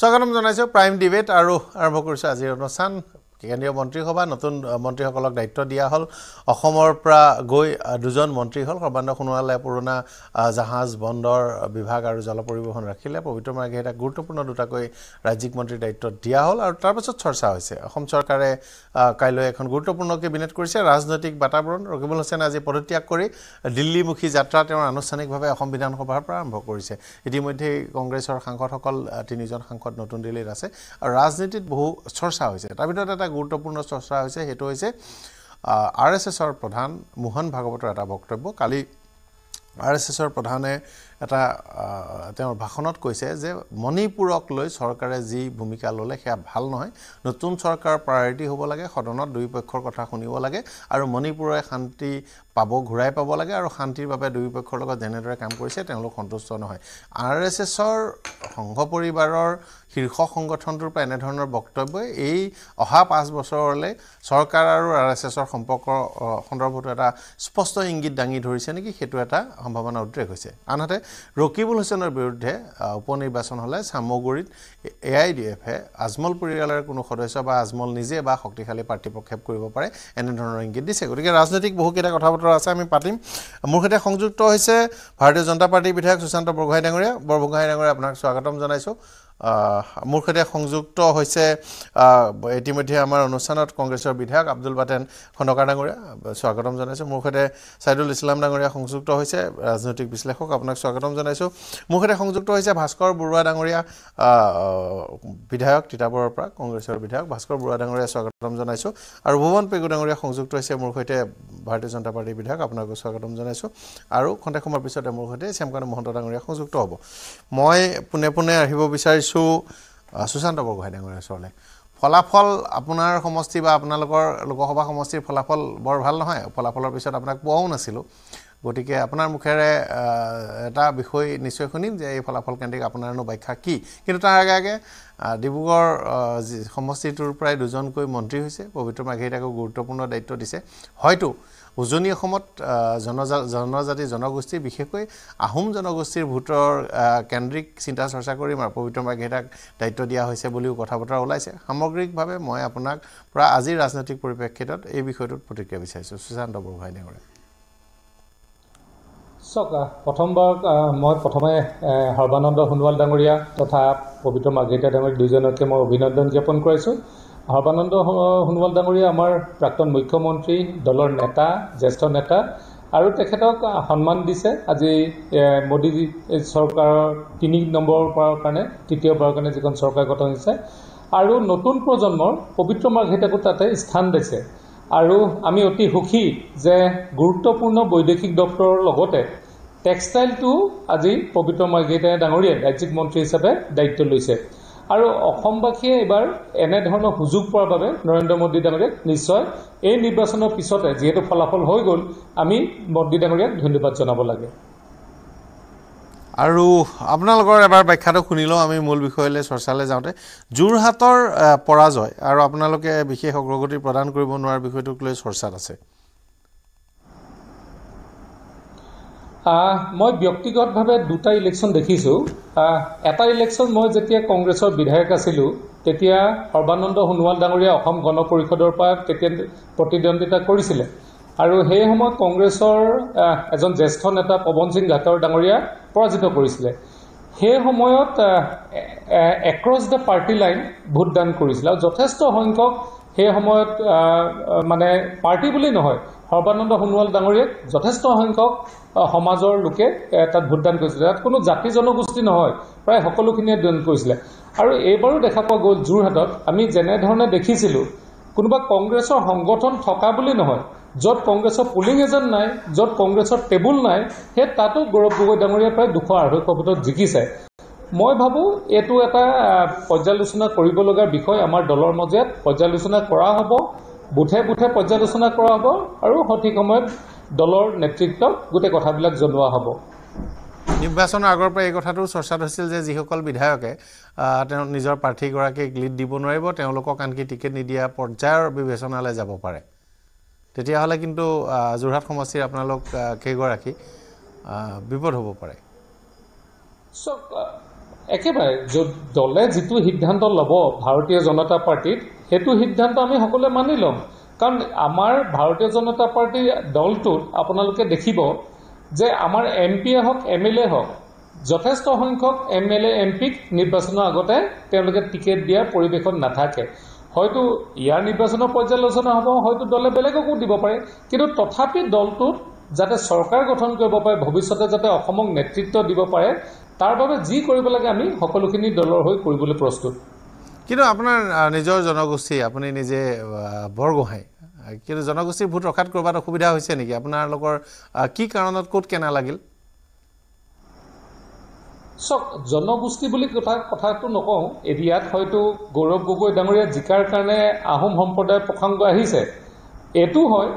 স্বাগতম জানাইছো prime debate আৰু আৰম্ভ কৰিছোঁ আজিৰ অনুষ্ঠান কেন্দ্ৰীয় মন্ত্ৰীসভা নতুন মন্ত্ৰীসকলক দায়িত্ব দিয়া হ'ল অসমৰ পৰা গৈ দুজন মন্ত্ৰী হ'ল সৰ্বানন্দ সোণোৱালে পুৰণা জাহাজ বন্দৰ বিভাগ আৰু জল পৰিবহণ ৰাখিলে পবিত্ৰ মাৰ্গে এটা গুৰুত্বপূৰ্ণ দুটাকৈ ৰাজ্যিক মন্ত্ৰীৰ দায়িত্ব দিয়া হ'ল আৰু তাৰপাছত চৰ্চা হৈছে অসম চৰকাৰে কাইলৈ এখন গুৰুত্বপূৰ্ণ কেবিনেট কৰিছে ৰাজনৈতিক বাতাবৰণ ৰকিবুল হোছেনে আজি পদত্যাগ কৰি দিল্লীমুখী যাত্ৰা তেওঁৰ আনুষ্ঠানিকভাৱে অসম বিধানসভাৰ পৰা আৰম্ভ কৰিছে ইতিমধ্যেই কংগ্ৰেছৰ সাংসদসকল তিনিজন সাংসদ নতুন দিল্লীত আছে আৰু ৰাজনীতিত বহু চৰ্চা হৈছে তাৰ ভিতৰত এটা এটা গুৰুত্বপূৰ্ণ চৰ্চা হৈছে সেইটো হৈছে আৰ এছ এছৰ প্ৰধান মোহন ভাগৱতৰ এটা বক্তব্য কালি আৰ এছ এছৰ প্ৰধানে এটা তেওঁৰ ভাষণত কৈছে যে মণিপুৰক লৈ চৰকাৰে যি ভূমিকা ল'লে সেয়া ভাল নহয় নতুন চৰকাৰৰ প্ৰায়ৰিটি হ'ব লাগে সদনত দুয়োপক্ষৰ কথা শুনিব লাগে আৰু মণিপুৰে শান্তি পাব ঘূৰাই পাব লাগে আৰু শান্তিৰ বাবে দুয়োপক্ষৰ লগত যেনেদৰে কাম কৰিছে তেওঁলোক সন্তুষ্ট নহয় আৰ এছ এছৰ সংঘ পৰিবাৰৰ শীৰ্ষ সংগঠনটোৰ পৰা এনেধৰণৰ বক্তব্যই এই অহা পাঁচ বছৰলৈ চৰকাৰ আৰু আৰ এছ এছৰ সম্পৰ্ক সন্দৰ্ভতো এটা স্পষ্ট ইংগিত দাঙি ধৰিছে নেকি সেইটো এটা সম্ভাৱনা উদ্ৰেক হৈছে আনহাতে ৰকিবুল হুছেইনৰ বিৰুদ্ধে উপ নিৰ্বাচন হ'লে চামগুৰিত এ আই ডি এফে আজমল পৰিয়ালৰ কোনো সদস্য বা আজমল নিজে বা শক্তিশালী প্ৰাৰ্থীপক্ষেপ কৰিব পাৰে এনেধৰণৰ ইংগিত দিছে গতিকে ৰাজনৈতিক বহুকেইটা কথা বতৰা আছে আমি পাতিম মোৰ সৈতে সংযুক্ত হৈছে ভাৰতীয় জনতা পাৰ্টীৰ বিধায়ক সুশান্ত বৰগোহাঁই ডাঙৰীয়া বৰগোহাঁই ডাঙৰীয়া আপোনাক স্বাগতম জনাইছোঁ মোৰ সৈতে সংযুক্ত হৈছে ইতিমধ্যে আমাৰ অনুষ্ঠানত কংগ্ৰেছৰ বিধায়ক আব্দুল বাটেন খন্দকাৰ ডাঙৰীয়া স্বাগতম জনাইছোঁ মোৰ সৈতে ছাইদুল ইছলাম ডাঙৰীয়া সংযুক্ত হৈছে ৰাজনৈতিক বিশ্লেষক আপোনাক স্বাগতম জনাইছোঁ মোৰ সৈতে সংযুক্ত হৈছে ভাস্কৰ বৰুৱা ডাঙৰীয়া বিধায়ক তিতাবৰৰ পৰা কংগ্ৰেছৰ বিধায়ক ভাস্কৰ বৰুৱা ডাঙৰীয়া স্বাগতম জনাইছোঁ আৰু ভুৱন পেগু ডাঙৰীয়া সংযুক্ত হৈছে মোৰ সৈতে ভাৰতীয় জনতা পাৰ্টিৰ বিধায়ক আপোনাকো স্বাগতম জনাইছোঁ আৰু খন্তেক সময়ৰ পিছতে মোৰ সৈতে শ্যামকান্ত মহন্ত ডাঙৰীয়া সংযুক্ত হ'ব মই পোনে পোনে আহিব বিচাৰিছোঁ গৈছোঁ সুশান্ত বৰগোহাঁই ডাঙৰীয়া ওচৰলৈ ফলাফল আপোনাৰ সমষ্টি বা আপোনালোকৰ লোকসভা সমষ্টিৰ ফলাফল বৰ ভাল নহয় ফলাফলৰ পিছত আপোনাক পোৱাও নাছিলোঁ গতিকে আপোনাৰ মুখেৰে এটা বিষয় নিশ্চয় শুনিম যে এই ফলাফল কেন্দ্ৰিক আপোনাৰনো ব্যাখ্যা কি কিন্তু তাৰ আগে আগে ডিব্ৰুগড় যি সমষ্টিটোৰ পৰাই দুজনকৈ মন্ত্ৰী হৈছে পবিত্ৰ মাঘেৰী তাকো গুৰুত্বপূৰ্ণ দায়িত্ব দিছে হয়তো উজনি অসমত জনজা জনজাতি জনগোষ্ঠী বিশেষকৈ আহোম জনগোষ্ঠীৰ ভোটৰ কেন্দ্ৰিক চিন্তা চৰ্চা কৰি পবিত্ৰ মাৰ্ঘেতাক দায়িত্ব দিয়া হৈছে বুলিও কথা বতৰা ওলাইছে সামগ্ৰিকভাৱে মই আপোনাক পৰা আজিৰ ৰাজনৈতিক পৰিপ্ৰেক্ষিতত এই বিষয়টোত প্ৰতিক্ৰিয়া বিচাৰিছোঁ সুশান্ত বৰগোহাঁই নেগৰে চাওক প্ৰথমবাৰ মই প্ৰথমে সৰ্বানন্দ সোণোৱাল ডাঙৰীয়া তথা পবিত্ৰ মাৰ্ঘেতীয়া ডাঙৰীয়া দুজনকে মই অভিনন্দন জ্ঞাপন কৰিছোঁ সৰ্বানন্দ সোণোৱাল ডাঙৰীয়া আমাৰ প্ৰাক্তন মুখ্যমন্ত্ৰী দলৰ নেতা জ্যেষ্ঠ নেতা আৰু তেখেতক সন্মান দিছে আজি মোদী চৰকাৰৰ তিনি নম্বৰ নম্বৰবাৰৰ কাৰণে তৃতীয়বাৰৰ কাৰণে যিখন চৰকাৰ গঠন হৈছে আৰু নতুন প্ৰজন্মৰ পবিত্ৰ মাৰ্ঘেতাকো তাতে স্থান দিছে আৰু আমি অতি সুখী যে গুৰুত্বপূৰ্ণ বৈদেশিক দপ্তৰৰ লগতে টেক্সটাইলটো আজি পবিত্ৰ মাৰ্ঘেতাই ডাঙৰীয়াই ৰাজ্যিক মন্ত্ৰী হিচাপে দায়িত্ব লৈছে আৰু অসমবাসীয়ে এইবাৰ এনেধৰণৰ সুযোগ পোৱাৰ বাবে নৰেন্দ্ৰ মোদী ডাঙৰীয়াক নিশ্চয় এই নিৰ্বাচনৰ পিছতে যিহেতু ফলাফল হৈ গ'ল আমি মোদী ডাঙৰীয়াক ধন্যবাদ জনাব লাগে আৰু আপোনালোকৰ এবাৰ ব্যাখ্যাটো শুনি লওঁ আমি মূল বিষয়লৈ চৰ্চালৈ যাওঁতে যোৰহাটৰ পৰাজয় আৰু আপোনালোকে বিশেষ অগ্ৰগতি প্ৰদান কৰিব নোৱাৰাৰ বিষয়টোক লৈ চৰ্চাত আছে মই ব্যক্তিগতভাৱে দুটা ইলেকশ্যন দেখিছোঁ এটা ইলেকশ্যন মই যেতিয়া কংগ্ৰেছৰ বিধায়ক আছিলোঁ তেতিয়া সৰ্বানন্দ সোণোৱাল ডাঙৰীয়া অসম গণ পৰিষদৰ পৰা তেতিয়া প্ৰতিদ্বন্দ্বিতা কৰিছিলে আৰু সেই সময়ত কংগ্ৰেছৰ এজন জ্যেষ্ঠ নেতা পৱন সিং ঘাটৰ ডাঙৰীয়া পৰাজিত কৰিছিলে সেই সময়ত এক্ৰছ দ্য পাৰ্টি লাইন ভোটদান কৰিছিলে আৰু যথেষ্ট সংখ্যক সেই সময়ত মানে পাৰ্টি বুলি নহয় সৰ্বানন্দ সোণোৱাল ডাঙৰীয়াক যথেষ্ট সংখ্যক সমাজৰ লোকে তাত ভোটদান কৰিছিলে তাত কোনো জাতি জনগোষ্ঠী নহয় প্ৰায় সকলোখিনিয়ে দান কৰিছিলে আৰু এইবাৰো দেখা পোৱা গ'ল যোৰহাটত আমি যেনেধৰণে দেখিছিলোঁ কোনোবা কংগ্ৰেছৰ সংগঠন থকা বুলি নহয় য'ত কংগ্ৰেছৰ পুলিং এজেণ্ট নাই য'ত কংগ্ৰেছৰ টেবুল নাই সেই তাতো গৌৰৱ গগৈ ডাঙৰীয়াই প্ৰায় দুশ আঢ়ৈশ ভোটত জিকিছে মই ভাবোঁ এইটো এটা পৰ্যালোচনা কৰিবলগীয়া বিষয় আমাৰ দলৰ মাজত পৰ্যালোচনা কৰা হ'ব বুথে বুথে পৰ্যালোচনা কৰা হ'ব আৰু সঠিক সময়ত দলৰ নেতৃত্বক গোটেই কথাবিলাক জনোৱা হ'ব নিৰ্বাচনৰ আগৰ পৰা এই কথাটো চৰ্চাত হৈছিল যে যিসকল বিধায়কে তেওঁ নিজৰ প্ৰাৰ্থীগৰাকীক লিড দিব নোৱাৰিব তেওঁলোকক আনকি টিকেট নিদিয়া পৰ্যায়ৰ বিবেচনালৈ যাব পাৰে তেতিয়াহ'লে কিন্তু যোৰহাট সমষ্টিৰ আপোনালোক কেইগৰাকী বিপদ হ'ব পাৰে চব একেবাৰে য'ত দলে যিটো সিদ্ধান্ত ল'ব ভাৰতীয় জনতা পাৰ্টীত সেইটো সিদ্ধান্ত আমি সকলোৱে মানি ল'ম কাৰণ আমাৰ ভাৰতীয় জনতা পাৰ্টীৰ দলটোত আপোনালোকে দেখিব যে আমাৰ এম পিয়ে হওক এম এল এ হওক যথেষ্ট সংখ্যক এম এল এ এম পিক নিৰ্বাচনৰ আগতে তেওঁলোকে টিকেট দিয়াৰ পৰিৱেশত নাথাকে হয়তো ইয়াৰ নিৰ্বাচনৰ পৰ্যালোচনা হ'ব হয়তো দলে বেলেগকো দিব পাৰে কিন্তু তথাপি দলটোত যাতে চৰকাৰ গঠন কৰিব পাৰে ভৱিষ্যতে যাতে অসমক নেতৃত্ব দিব পাৰে তাৰ বাবে যি কৰিব লাগে আমি সকলোখিনি দলৰ হৈ কৰিবলৈ প্ৰস্তুত কিন্তু আপোনাৰ নিজৰ জনগোষ্ঠী আপুনি নিজে বৰগোহাঁই কিন্তু জনগোষ্ঠীৰ ভোট ৰখাত ক'ৰবাত অসুবিধা হৈছে নেকি আপোনালোকৰ কি কাৰণত ক'ত কেনা লাগিল চাওক জনগোষ্ঠী বুলি কথা কথাটো নকওঁ এৰিয়াত হয়তো গৌৰৱ গগৈ ডাঙৰীয়া জিকাৰ কাৰণে আহোম সম্প্ৰদায়ৰ প্ৰসংগ আহিছে এইটো হয়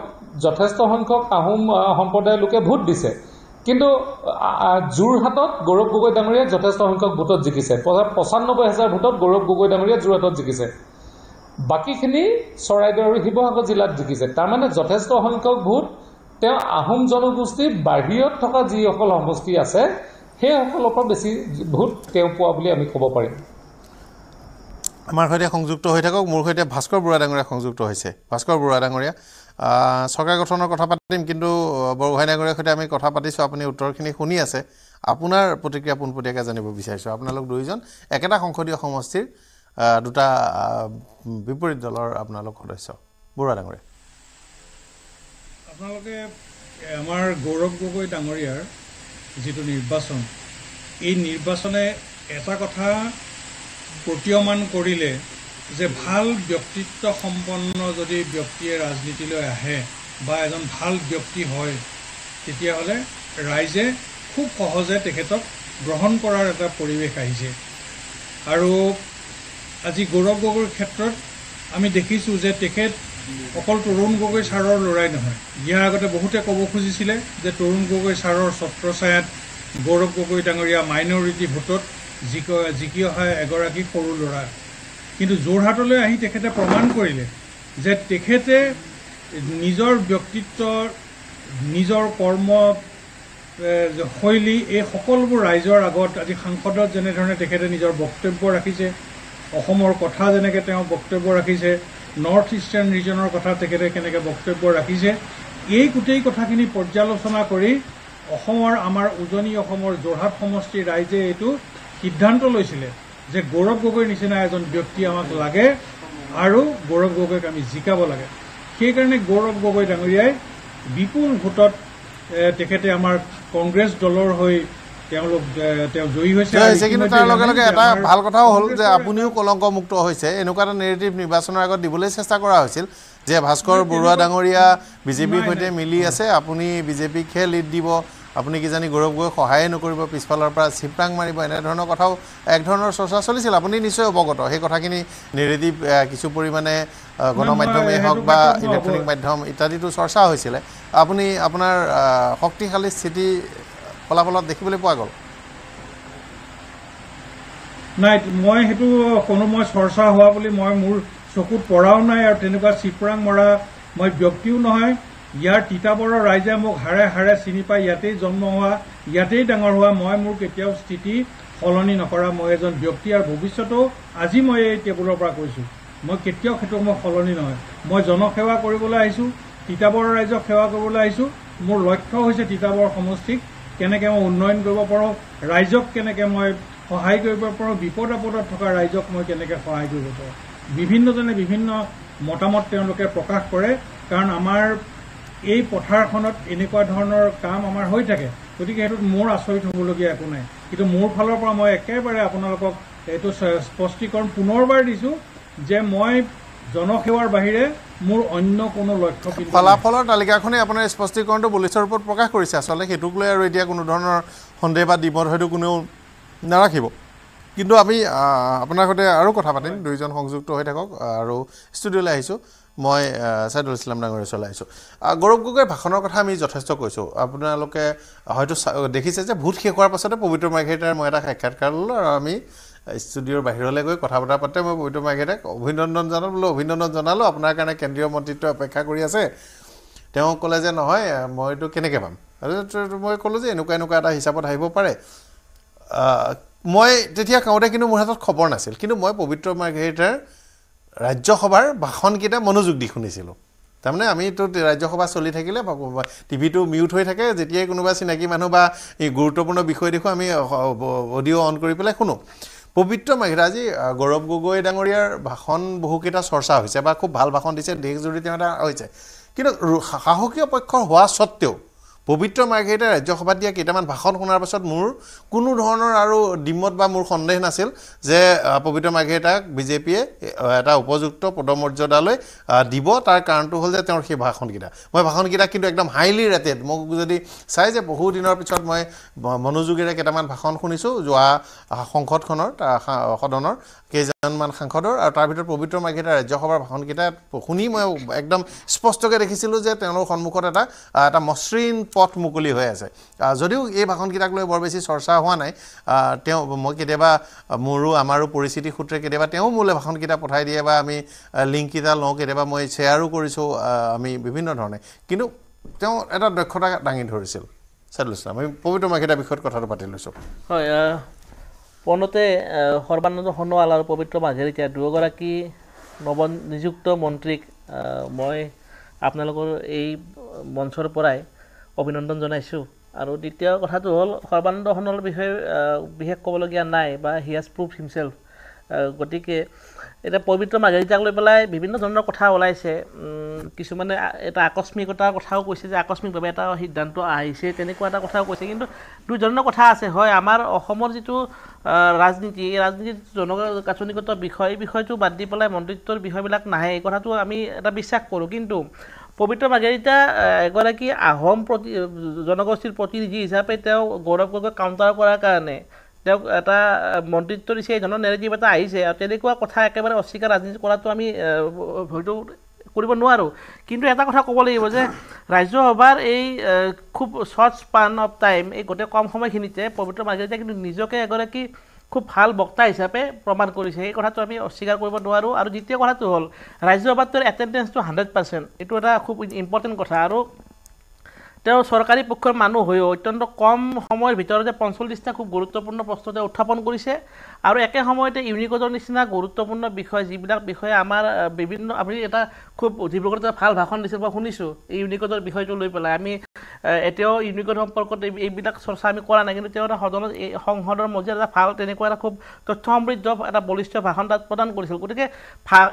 যথেষ্ট সংখ্যক আহোম সম্প্ৰদায়ৰ লোকে ভোট দিছে কিন্তু যোৰহাটত গৌৰৱ গগৈ ডাঙৰীয়াই যথেষ্ট সংখ্যক ভোটত জিকিছে পঁচানব্বৈ হাজাৰ ভোটত গৌৰৱ গগৈ ডাঙৰীয়াই যোৰহাটত জিকিছে বাকীখিনি চৰাইদেউ আৰু শিৱসাগৰ জিলাত জিকিছে তাৰমানে যথেষ্ট সংখ্যক ভোট তেওঁ আহোম জনগোষ্ঠীৰ বাহিৰত থকা যিসকল সমষ্টি আছে সেইসকলৰ পৰা বেছি ভোট তেওঁ পোৱা বুলি আমি ক'ব পাৰিম আমাৰ সৈতে সংযুক্ত হৈ থাকক মোৰ সৈতে ভাস্কৰ বুঢ়া ডাঙৰীয়া সংযুক্ত হৈছে ভাস্কৰ বুঢ়া ডাঙৰীয়া চৰকাৰ গঠনৰ কথা পাতিম কিন্তু বৰগোহাঁই ডাঙৰীয়াৰ সৈতে আমি কথা পাতিছোঁ আপুনি উত্তৰখিনি শুনি আছে আপোনাৰ প্ৰতিক্ৰিয়া পোনপটীয়াকৈ জানিব বিচাৰিছোঁ আপোনালোক দুয়োজন একেটা সংসদীয় সমষ্টিৰ দুটা বিপৰীত দলৰ আপোনালোক সদস্য বৰুৱা ডাঙৰীয়া আপোনালোকে আমাৰ গৌৰৱ গগৈ ডাঙৰীয়াৰ যিটো নিৰ্বাচন এই নিৰ্বাচনে এটা কথা প্ৰতীয়মান কৰিলে যে ভাল ব্যক্তিত্ব সম্পন্ন যদি ব্যক্তিয়ে ৰাজনীতিলৈ আহে বা এজন ভাল ব্যক্তি হয় তেতিয়াহ'লে ৰাইজে খুব সহজে তেখেতক গ্ৰহণ কৰাৰ এটা পৰিৱেশ আহিছে আৰু আজি গৌৰৱ গগৈৰ ক্ষেত্ৰত আমি দেখিছোঁ যে তেখেত অকল তৰুণ গগৈ ছাৰৰ ল'ৰাই নহয় ইয়াৰ আগতে বহুতে ক'ব খুজিছিলে যে তৰুণ গগৈ ছাৰৰ ছত্ৰছায়াত গৌৰৱ গগৈ ডাঙৰীয়া মাইনৰিটি ভোটত জিক জিকি অহা এগৰাকী সৰু ল'ৰা কিন্তু যোৰহাটলৈ আহি তেখেতে প্ৰমাণ কৰিলে যে তেখেতে নিজৰ ব্যক্তিত্ব নিজৰ কৰ্ম শৈলী এই সকলোবোৰ ৰাইজৰ আগত আজি সাংসদত যেনেধৰণে তেখেতে নিজৰ বক্তব্য ৰাখিছে অসমৰ কথা যেনেকৈ তেওঁ বক্তব্য ৰাখিছে নৰ্থ ইষ্টাৰ্ণ ৰিজনৰ কথা তেখেতে কেনেকৈ বক্তব্য ৰাখিছে এই গোটেই কথাখিনি পৰ্যালোচনা কৰি অসমৰ আমাৰ উজনি অসমৰ যোৰহাট সমষ্টিৰ ৰাইজে এইটো সিদ্ধান্ত লৈছিলে যে গৌৰৱ গগৈৰ নিচিনা এজন ব্যক্তি আমাক লাগে আৰু গৌৰৱ গগৈক আমি জিকাব লাগে সেইকাৰণে গৌৰৱ গগৈ ডাঙৰীয়াই বিপুল ভোটত তেখেতে আমাৰ কংগ্ৰেছ দলৰ হৈ তেওঁলোক তেওঁ জয়ী হৈছে তাৰ লগে লগে এটা ভাল কথাও হ'ল যে আপুনিও কলংকমুক্ত হৈছে এনেকুৱা এটা নেৰেটিভ নিৰ্বাচনৰ আগত দিবলৈ চেষ্টা কৰা হৈছিল যে ভাস্কৰ বৰুৱা ডাঙৰীয়া বিজেপিৰ সৈতে মিলি আছে আপুনি বিজেপিকহে লিড দিব আপুনি কিজানি গৌৰৱ গৈ সহায়ে নকৰিব পিছফালৰ পৰা চিপৰাং মাৰিব এনেধৰণৰ কথাও এক ধৰণৰ চৰ্চা চলিছিল আপুনি নিশ্চয় অৱগত সেই কথাখিনি নেৰেদি কিছু পৰিমাণে গণমাধ্যমেই হওক বা ইলেক্ট্ৰনিক মাধ্যম ইত্যাদিটো চৰ্চা হৈছিলে আপুনি আপোনাৰ শক্তিশালী স্থিতি ফলাফলত দেখিবলৈ পোৱা গ'ল নাই মই সেইটো কোনো মই চৰ্চা হোৱা বুলি মই মোৰ চকুত পৰাও নাই আৰু তেনেকুৱা চিপৰাং মৰা মই ব্যক্তিও নহয় ইয়াৰ তিতাবৰৰ ৰাইজে মোক হাৰে হাৰে চিনি পাই ইয়াতেই জন্ম হোৱা ইয়াতেই ডাঙৰ হোৱা মই মোৰ কেতিয়াও স্থিতি সলনি নকৰা মই এজন ব্যক্তি আৰু ভৱিষ্যতেও আজি মই এই টেবুলৰ পৰা কৈছোঁ মই কেতিয়াও সেইটো মই সলনি নহয় মই জনসেৱা কৰিবলৈ আহিছোঁ তিতাবৰৰ ৰাইজক সেৱা কৰিবলৈ আহিছোঁ মোৰ লক্ষ্য হৈছে তিতাবৰ সমষ্টিক কেনেকৈ মই উন্নয়ন কৰিব পাৰোঁ ৰাইজক কেনেকৈ মই সহায় কৰিব পাৰোঁ বিপদ আপদত থকা ৰাইজক মই কেনেকৈ সহায় কৰিব পাৰোঁ বিভিন্নজনে বিভিন্ন মতামত তেওঁলোকে প্ৰকাশ কৰে কাৰণ আমাৰ এই পথাৰখনত এনেকুৱা ধৰণৰ কাম আমাৰ হৈ থাকে গতিকে সেইটোত মোৰ আচৰিত হ'বলগীয়া একো নাই কিন্তু মোৰ ফালৰ পৰা মই একেবাৰে আপোনালোকক এইটো স্পষ্টীকৰণ পুনৰবাৰ দিছোঁ যে মই জনসেৱাৰ বাহিৰে মোৰ অন্য কোনো লক্ষ্য ফলাফলৰ তালিকাখনেই আপোনাৰ স্পষ্টীকৰণটো বলিষ্ঠ ৰূপত প্ৰকাশ কৰিছে আচলতে সেইটোক লৈ আৰু এতিয়া কোনো ধৰণৰ সন্দেহ বা দিব হয়তো কোনেও নাৰাখিব কিন্তু আমি আপোনাৰ সৈতে আৰু কথা পাতিম দুয়োজন সংযুক্ত হৈ থাকক আৰু ষ্টুডিঅ'লৈ আহিছোঁ মই ছাইদুল ইছলাম ওচৰলৈ আহিছোঁ গৌৰৱ গগৈ ভাষণৰ কথা আমি যথেষ্ট কৈছোঁ আপোনালোকে হয়তো দেখিছে যে ভোট শেষ হোৱাৰ পাছতে পবিত্ৰ মাৰ্ঘেৰিটাৰ মই এটা সাক্ষাৎকাৰ ল'লোঁ আৰু আমি ষ্টুডিঅ'ৰ বাহিৰলৈ গৈ কথা বতৰা পাতোঁতে মই পবিত্ৰ মাৰ্ঘেৰিটাক অভিনন্দন জনালোঁ বোলো অভিনন্দন জনালোঁ আপোনাৰ কাৰণে কেন্দ্ৰীয় মন্ত্ৰীত্ব অপেক্ষা কৰি আছে তেওঁ ক'লে যে নহয় মইতো কেনেকৈ পাম মই ক'লোঁ যে এনেকুৱা এনেকুৱা এটা হিচাপত আহিব পাৰে মই তেতিয়া কওঁতে কিন্তু মোৰ হাতত খবৰ নাছিল কিন্তু মই পবিত্ৰ মাৰ্ঘেৰিটাৰ ৰাজ্যসভাৰ ভাষণকেইটা মনোযোগ দি শুনিছিলোঁ তাৰমানে আমিতো ৰাজ্যসভা চলি থাকিলে টিভিটো মিউট হৈ থাকে যেতিয়াই কোনোবা চিনাকি মানুহ বা এই গুৰুত্বপূৰ্ণ বিষয় দেখোঁ আমি অডিঅ' অন কৰি পেলাই শুনো পবিত্ৰ মেঘৰাজি গৌৰৱ গগৈ ডাঙৰীয়াৰ ভাষণ বহুকেইটা চৰ্চা হৈছে বা খুব ভাল ভাষণ দিছে দেশজুৰি তেওঁ এটা হৈছে কিন্তু সাহসীয় পক্ষ হোৱা স্বত্বেও পবিত্ৰ মাৰ্ঘেৰিটাই ৰাজ্যসভাত দিয়া কেইটামান ভাষণ শুনাৰ পাছত মোৰ কোনো ধৰণৰ আৰু ডিম্মত বা মোৰ সন্দেহ নাছিল যে পবিত্ৰ মাৰ্ঘেৰিটাক বিজেপিয়ে এটা উপযুক্ত পদমৰ্যাদালৈ দিব তাৰ কাৰণটো হ'ল যে তেওঁৰ সেই ভাষণকেইটা মই ভাষণকেইটা কিন্তু একদম হাইলি ৰেটেড মোক যদি চাই যে বহুদিনৰ পিছত মই মনোযোগেৰে কেইটামান ভাষণ শুনিছোঁ যোৱা সংসদখনৰ সদনৰ কেইজনমান সাংসদৰ আৰু তাৰ ভিতৰত পবিত্ৰ মাৰ্ঘেৰিটাৰ ৰাজ্যসভাৰ ভাষণকেইটা শুনি মই একদম স্পষ্টকৈ দেখিছিলোঁ যে তেওঁৰ সন্মুখত এটা এটা মসৃণ পথ মুকলি হৈ আছে যদিও এই ভাষণকেইটাক লৈ বৰ বেছি চৰ্চা হোৱা নাই তেওঁ মই কেতিয়াবা মোৰো আমাৰো পৰিস্থিতি সূত্ৰে কেতিয়াবা তেওঁ মোলৈ ভাষণকেইটা পঠাই দিয়ে বা আমি লিংককেইটা লওঁ কেতিয়াবা মই শ্বেয়াৰো কৰিছোঁ আমি বিভিন্ন ধৰণে কিন্তু তেওঁ এটা দক্ষতা দাঙি ধৰিছিল চাই চাদুলাম আমি পবিত্ৰ মাকেইটা বিষয়ত কথাটো পাতি লৈছোঁ হয় পনতে সৰ্বানন্দ সোণোৱাল আৰু পবিত্ৰ মাজেৰিতা দুয়োগৰাকী নৱ নিযুক্ত মন্ত্ৰীক মই আপোনালোকৰ এই মঞ্চৰ পৰাই অভিনন্দন জনাইছোঁ আৰু দ্বিতীয় কথাটো হ'ল সৰ্বানন্দ সোণোৱালৰ বিষয়ে বিশেষ ক'বলগীয়া নাই বা হি হেজ প্ৰুফ হিমচেল্ফ গতিকে এতিয়া পবিত্ৰ মাৰ্গাৰিতাক লৈ পেলাই বিভিন্ন ধৰণৰ কথা ওলাইছে কিছুমানে এটা আকস্মিকতাৰ কথাও কৈছে যে আকস্মিকভাৱে এটা সিদ্ধান্ত আহিছে তেনেকুৱা এটা কথাও কৈছে কিন্তু দুই ধৰণৰ কথা আছে হয় আমাৰ অসমৰ যিটো ৰাজনীতি এই ৰাজনীতিত জনগাচনিগত বিষয় এই বিষয়টো বাদ দি পেলাই মন্ত্ৰিত্বৰ বিষয়বিলাক নাহে এই কথাটো আমি এটা বিশ্বাস কৰোঁ কিন্তু পবিত্ৰ মাৰ্গাৰিতা এগৰাকী আহোম প্ৰতি জনগোষ্ঠীৰ প্ৰতিনিধি হিচাপে তেওঁ গৌৰৱ গগৈ কাউণ্টাৰ কৰাৰ কাৰণে তেওঁক এটা মন্ত্ৰিত্ব দিছে এই ধৰণৰ নেৰেটিভ এটা আহিছে আৰু তেনেকুৱা কথা একেবাৰে অস্বীকাৰ ৰাজনীতি কৰাটো আমি হয়তো কৰিব নোৱাৰোঁ কিন্তু এটা কথা ক'ব লাগিব যে ৰাজ্যসভাৰ এই খুব শ্বৰ্ট স্পান অফ টাইম এই গোটেই কম সময়খিনিতে পবিত্ৰ মাৰ্গাৰিতাই কিন্তু নিজকে এগৰাকী খুব ভাল বক্তা হিচাপে প্ৰমাণ কৰিছে এই কথাটো আমি অস্বীকাৰ কৰিব নোৱাৰোঁ আৰু দ্বিতীয় কথাটো হ'ল ৰাজ্যসভাটোৰ এটেণ্ডেঞ্চটো হাণ্ড্ৰেড পাৰ্চেণ্ট এইটো এটা খুব ইম্পৰ্টেণ্ট কথা আৰু তেওঁ চৰকাৰী পক্ষৰ মানুহ হৈও অত্যন্ত কম সময়ৰ ভিতৰতে পঞ্চল্লিছটা খুব গুৰুত্বপূৰ্ণ প্ৰশ্ন তেওঁ উত্থাপন কৰিছে আৰু একে সময়তে ইউনিকজৰ নিচিনা গুৰুত্বপূৰ্ণ বিষয় যিবিলাক বিষয়ে আমাৰ বিভিন্ন আমি এটা খুব ডিব্ৰুগড়ত এটা ভাল ভাষণ দিছিল মই শুনিছোঁ এই ইউনিকোডৰ বিষয়টো লৈ পেলাই আমি এতিয়াও ইউনিকোড সম্পৰ্কত এইবিলাক চৰ্চা আমি কৰা নাই কিন্তু তেওঁ এটা সদনত এই সংসদৰ মজিয়াত এটা ভাল তেনেকুৱা এটা খুব তথ্য সমৃদ্ধ এটা বলিষ্ঠ ভাষণ তাত প্ৰদান কৰিছিল গতিকে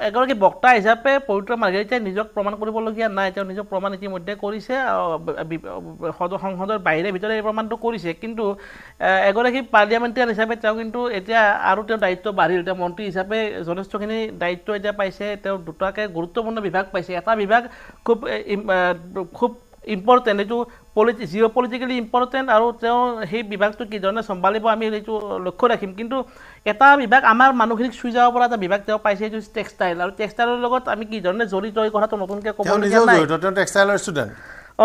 এগৰাকী বক্তা হিচাপে পবিত্ৰ মাৰ্গাৰিতাই নিজক প্ৰমাণ কৰিবলগীয়া নাই তেওঁ নিজক প্ৰমাণ ইতিমধ্যে কৰিছে সংসদৰ বাহিৰে ভিতৰত এই প্ৰমাণটো কৰিছে কিন্তু এগৰাকী পাৰ্লিয়ামেণ্টেৰিয়ান হিচাপে তেওঁ কিন্তু এতিয়া আৰু তেওঁ দায়িত্ব বাঢ়িল তেওঁ মন্ত্ৰী হিচাপে যথেষ্টখিনি দায়িত্ব এতিয়া পাইছে তেওঁ দুটাকে গুৰুত্বপূৰ্ণ বিভাগ পাইছে এটা বিভাগ খুব খুব ইম্পৰ্টেণ্ট এইটো পলিটি জিঅ' পলিটিকেলি ইম্পৰ্টেণ্ট আৰু তেওঁ সেই বিভাগটো কি ধৰণে চম্ভালিব আমি সেইটো লক্ষ্য ৰাখিম কিন্তু এটা বিভাগ আমাৰ মানুহখিনিক চুই যাব পৰা এটা বিভাগ তেওঁ পাইছে সেইটো হৈছে টেক্সটাইল আৰু টেক্সটাইলৰ লগত আমি কি ধৰণে জড়িত এই কথাটো নতুনকৈ ক'ব নালাগে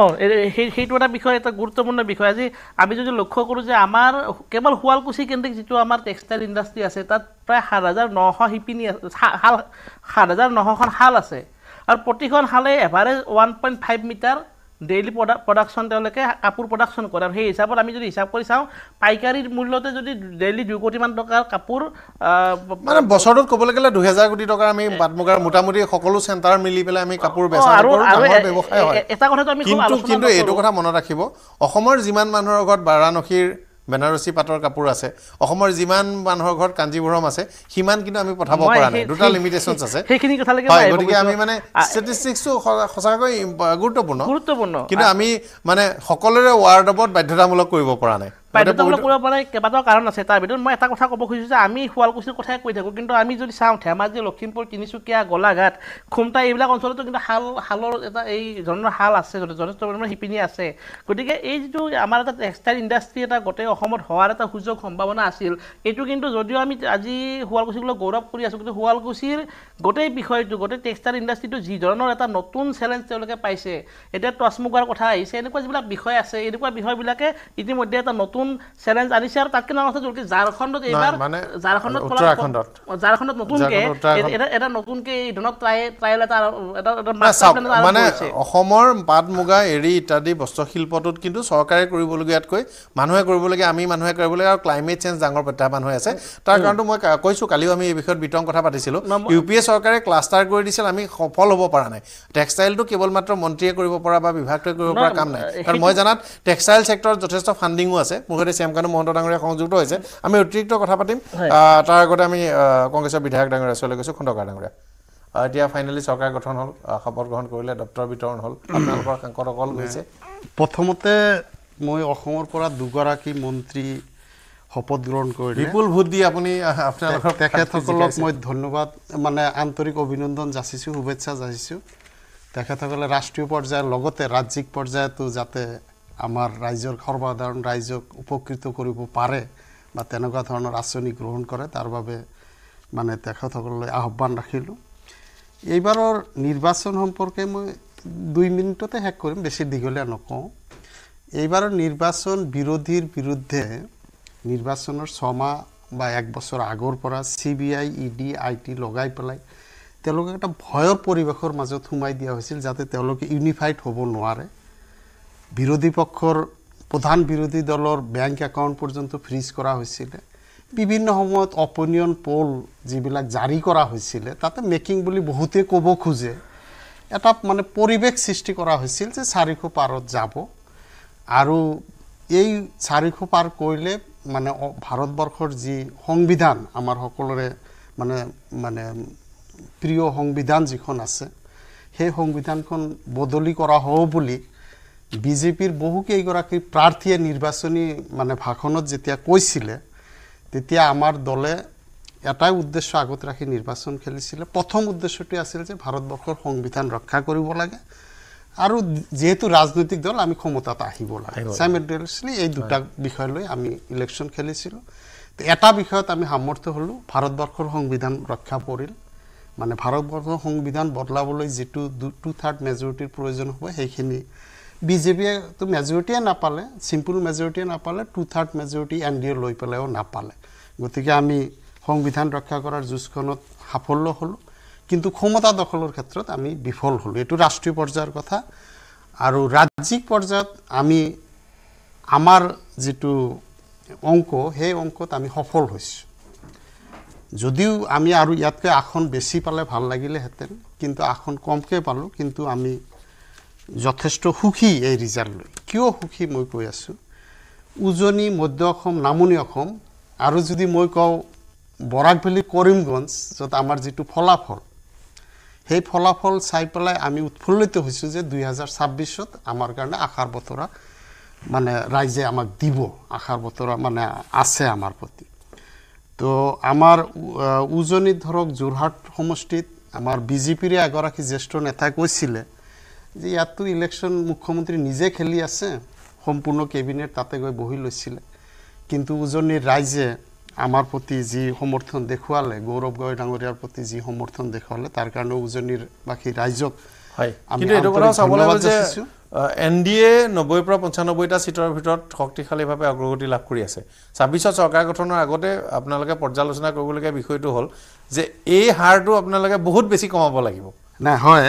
অঁ সেই সেইটো এটা বিষয় এটা গুৰুত্বপূৰ্ণ বিষয় আজি আমি যদি লক্ষ্য কৰোঁ যে আমাৰ কেৱল শুৱালকুছি কেন্দ্ৰিক যিটো আমাৰ টেক্সটাইল ইণ্ডাষ্ট্ৰী আছে তাত প্ৰায় সাত হাজাৰ নশ শিপিনী আছে সাত হাজাৰ নশখন শাল আছে আৰু প্ৰতিখন শালে average one point five metre daily প্ৰডা প্ৰডাকশ্যন তেওঁলোকে কাপোৰ প্ৰডাকশ্যন কৰে আৰু সেই হিচাপত আমি যদি হিচাপ কৰি চাওঁ পাইকাৰীৰ মূল্যতে যদি ডেইলি দুই কোটিমান টকাৰ কাপোৰ মানে বছৰটোত ক'বলৈ গ'লে দুহেজাৰ কোটি টকাৰ আমি বাট মুগাৰ মোটামুটি সকলো চেণ্টাৰ মিলি পেলাই আমি কাপোৰ বেচা ব্যৱসায় এটা কথাটো আমি কিন্তু কিন্তু এইটো কথা মনত ৰাখিব অসমৰ যিমান মানুহৰ ঘৰত বাৰাণসীৰ বেনাৰসী পাটৰ কাপোৰ আছে অসমৰ যিমান মানুহৰ ঘৰত কাঞ্জিভৰম আছে সিমান কিন্তু আমি পঠাব পৰা নাই দুটা লিমিটেশ্যনছ আছে সেইখিনি কথালৈকে হয় গতিকে আমি মানে ষ্টেটিষ্টিক্সটো সঁচাকৈ গুৰুত্বপূৰ্ণ গুৰুত্বপূৰ্ণ কিন্তু আমি মানে সকলোৰে ৱাৰ্ডৰ ওপৰত বাধ্যতামূলক কৰিব পৰা নাই বাধ্যতামূলক কৰিব পৰা কেইবাটাও কাৰণ আছে তাৰ ভিতৰত মই এটা কথা ক'ব খুজিছোঁ যে আমি শুৱালকুছিৰ কথাই কৈ থাকোঁ কিন্তু আমি যদি চাওঁ ধেমাজি লখিমপুৰ তিনিচুকীয়া গোলাঘাট খুমটাই এইবিলাক অঞ্চলতো কিন্তু শাল শালৰ এটা এই ধৰণৰ শাল আছে যথেষ্ট পৰিমাণে শিপিনী আছে গতিকে এই যিটো আমাৰ এটা টেক্সটাইল ইণ্ডাষ্ট্ৰী এটা গোটেই অসমত হোৱাৰ এটা সুযোগ সম্ভাৱনা আছিল এইটো কিন্তু যদিও আমি আজি শুৱালকুছিবিলাক গৌৰৱ কৰি আছোঁ কিন্তু শুৱালকুছিৰ গোটেই বিষয়টো গোটেই টেক্সটাইল ইণ্ডাষ্ট্ৰিটো যি ধৰণৰ এটা নতুন চেলেঞ্জ তেওঁলোকে পাইছে এতিয়া টচমুগাৰ কথা আহিছে এনেকুৱা যিবিলাক বিষয় আছে এনেকুৱা বিষয়বিলাকে ইতিমধ্যে এটা নতুন নতুন চেলেঞ্জ আনিছে আৰু তাতকৈ ডাঙৰ কথা ঝাৰখণ্ডত এইবাৰ মানে ঝাৰখণ্ডত উত্তৰাখণ্ডত ঝাৰখণ্ডত নতুনকে এটা নতুনকে এই ট্ৰাই ট্ৰায়েল এটা মানে অসমৰ পাট মুগা এৰি ইত্যাদি বস্ত্ৰশিল্পটোত কিন্তু চৰকাৰে কৰিবলগীয়াতকৈ মানুহে কৰিবলগীয়া আমি মানুহে কৰিবলগীয়া আৰু ক্লাইমেট চেঞ্জ ডাঙৰ প্ৰত্যাহ্বান হৈ আছে তাৰ কাৰণটো মই কৈছো কালিও আমি এই বিষয়ত বিতং কথা পাতিছিলো ইউ পি এ চৰকাৰে ক্লাষ্টাৰ কৰি দিছিল আমি সফল হ'ব পৰা নাই টেক্সটাইলটো কেৱল মাত্ৰ মন্ত্ৰীয়ে কৰিব পৰা বা বিভাগটোৱে কৰিব পৰা কাম নাই কাৰণ মই জনাত টেক্সটাইল ছেক্টৰত যথেষ্ট ফাণ্ডিঙো আছে মুখ্যমন্ত্রী শ্যাম কানু মহন্ত ডাঙরিয়া সংযুক্ত হয়েছে আমি অতিরিক্ত কথা পাতিম তার আগে আমি কংগ্রেসের বিধায়ক ডাঙরিয়া ছোলে গেছো খুন্দকার ডাঙরিয়া এটা ফাইনালি সরকার গঠন হল শপথ গ্রহণ করলে দপ্তর বিতরণ হল আপনার সাংসদ অকল হয়েছে প্রথমতে মানে দুগারী মন্ত্রী শপথ গ্রহণ করেপুল ভোট দিয়ে আপনি তেখেসক মানে ধন্যবাদ মানে আন্তরিক অভিনন্দন জাচিছো শুভেচ্ছা জাচিছো তেখেসকলে রাষ্ট্রীয় পর্যায়ের রাজ্যিক পর্যায়তো যাতে আমাৰ ৰাইজৰ সৰ্বসাধাৰণ ৰাইজক উপকৃত কৰিব পাৰে বা তেনেকুৱা ধৰণৰ আঁচনি গ্ৰহণ কৰে তাৰ বাবে মানে তেখেতসকললৈ আহ্বান ৰাখিলোঁ এইবাৰৰ নিৰ্বাচন সম্পৰ্কে মই দুই মিনিটতে শেষ কৰিম বেছি দীঘলীয়া নকওঁ এইবাৰৰ নিৰ্বাচন বিৰোধীৰ বিৰুদ্ধে নিৰ্বাচনৰ ছমাহ বা এক বছৰ আগৰ পৰা C B I E D I T লগাই পেলাই তেওঁলোকক এটা ভয়ৰ পৰিৱেশৰ মাজত সোমাই দিয়া হৈছিল যাতে তেওঁলোকে ইউনিফাইড হ'ব নোৱাৰে বিৰোধী পক্ষৰ প্ৰধান বিৰোধী দলৰ বেংক একাউণ্ট পৰ্যন্ত ফ্ৰিজ কৰা হৈছিলে বিভিন্ন সময়ত অপনিয়ন প'ল যিবিলাক জাৰি কৰা হৈছিলে তাতে মেকিং বুলি বহুতেই কব খোজে এটা মানে পৰিৱেশ সৃষ্টি কৰা হৈছিল যে চাৰিশ পাৰত যাব আৰু এই চাৰিশ পাৰ কৰিলে মানে ভাৰতবৰ্ষৰ যি সংবিধান আমাৰ সকলোৰে মানে মানে প্ৰিয় সংবিধান যিখন আছে সেই সংবিধানখন বদলি কৰা হব বুলি বিজেপির বহুকেইগী প্রার্থীয় নির্বাচনী মানে ভাষণত যেতিয়া কৈছিলে তেতিয়া আমার দলে এটাই উদ্দেশ্য আগত রাখি নির্বাচন খেলিছিলে প্রথম উদ্দেশ্যটি আছিল যে ভারতবর্ষের সংবিধান রক্ষা করব লাগে আর যেহেতু রাজনৈতিক দল আমি ক্ষমতাত আহিব লাগে সাইমেন্টেসলি এই দুটা বিষয় লৈ আমি ইলেকশন খেলিছিল এটা বিষয়ত আমি সামর্থ্য হলো ভারতবর্ষের সংবিধান রক্ষা পৰিল মানে ভাৰতবৰ্ষ সংবিধান বদলাবলৈ যেটু টু থাৰ্ড মেজৰিটিৰ প্ৰয়োজন হবে সেইখানি বিজেপিয়ে তো মেজৰিটিয়ে নাপালে চিম্পল মেজৰিটিয়ে নাপালে two third majority N D A লৈ পেলাইও নাপালে গতিকে আমি সংবিধান ৰক্ষা কৰাৰ যুঁজখনত সাফল্য হ'লোঁ কিন্তু ক্ষমতা দখলৰ ক্ষেত্ৰত আমি বিফল হ'লোঁ এইটো ৰাষ্ট্ৰীয় পৰ্যায়ৰ কথা আৰু ৰাজ্যিক পৰ্যায়ত আমি আমাৰ যিটো অংক সেই অংকত আমি সফল হৈছোঁ যদিও আমি আৰু ইয়াতকৈ আসন বেছি পালে ভাল লাগিলেহেঁতেন কিন্তু আসন কমকৈ পালোঁ কিন্তু আমি যথেষ্ট সুখী এই ৰিজাল্ট লৈ কিয় সুখী মই কৈ আছোঁ উজনি মধ্য অসম নামনি অসম আৰু যদি মই কওঁ বৰাক ভেলি কৰিমগঞ্জ য'ত আমাৰ যিটো ফলাফল সেই ফলাফল চাই পেলাই আমি উৎফুল্লিত হৈছোঁ যে দুহেজাৰ ছাব্বিছত আমাৰ কাৰণে আশাৰ বতৰা মানে ৰাইজে আমাক দিব আশাৰ বতৰা মানে আছে আমাৰ প্ৰতি তো আমাৰ উজনিত ধৰক যোৰহাট সমষ্টিত আমাৰ বিজেপিৰে এগৰাকী জ্যেষ্ঠ নেতাই কৈছিলে যে ইয়াতো ইলেকশ্যন মুখ্যমন্ত্ৰী নিজে খেলি আছে সম্পূৰ্ণ কেবিনেট তাতে গৈ বহি লৈছিলে কিন্তু উজনিৰ ৰাইজে আমাৰ প্ৰতি যি সমৰ্থন দেখুৱালে গৌৰৱ গগৈ ডাঙৰীয়াৰ প্ৰতি যি সমৰ্থন দেখুৱালে তাৰ কাৰণে উজনিৰ বাকী ৰাইজক এন ডি এ নব্বৈ পৰা পঞ্চানব্বৈটা চিটৰ ভিতৰত শক্তিশালীভাৱে অগ্ৰগতি লাভ কৰি আছে ছাব্বিছৰ চৰকাৰ গঠনৰ আগতে আপোনালোকে পৰ্যালোচনা কৰিবলগীয়া বিষয়টো হ'ল যে এই হাৰটো আপোনালোকে বহুত বেছি কমাব লাগিব নাই হয়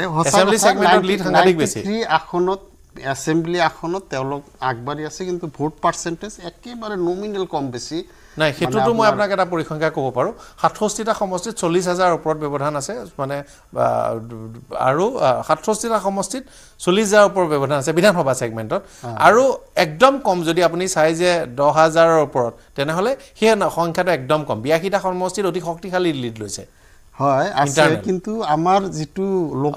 এছেম্বলি আসনত তেওঁলোক আগবাঢ়ি আছে কিন্তু ভোট পাৰ্চেণ্টেজ একেবাৰে নমিনেল কম বেছি নাই সেইটোতো মই আপোনাক এটা পৰিসংখ্যা ক'ব পাৰোঁ সাতষষ্ঠিটা সমষ্টিত চল্লিছ হাজাৰৰ ওপৰত ব্যৱধান আছে মানে আৰু সাতষষ্ঠিটা সমষ্টিত চল্লিছ হাজাৰৰ ওপৰত ব্যৱধান আছে বিধানসভা ছেগমেণ্টত আৰু একদম কম যদি আপুনি চাই যে দহ হাজাৰৰ ওপৰত তেনেহ'লে সেই সংখ্যাটো একদম কম বিয়াশীটা সমষ্টিত অতি শক্তিশালী লিড লৈছে হয় আছে কিন্তু আমাৰ যিটো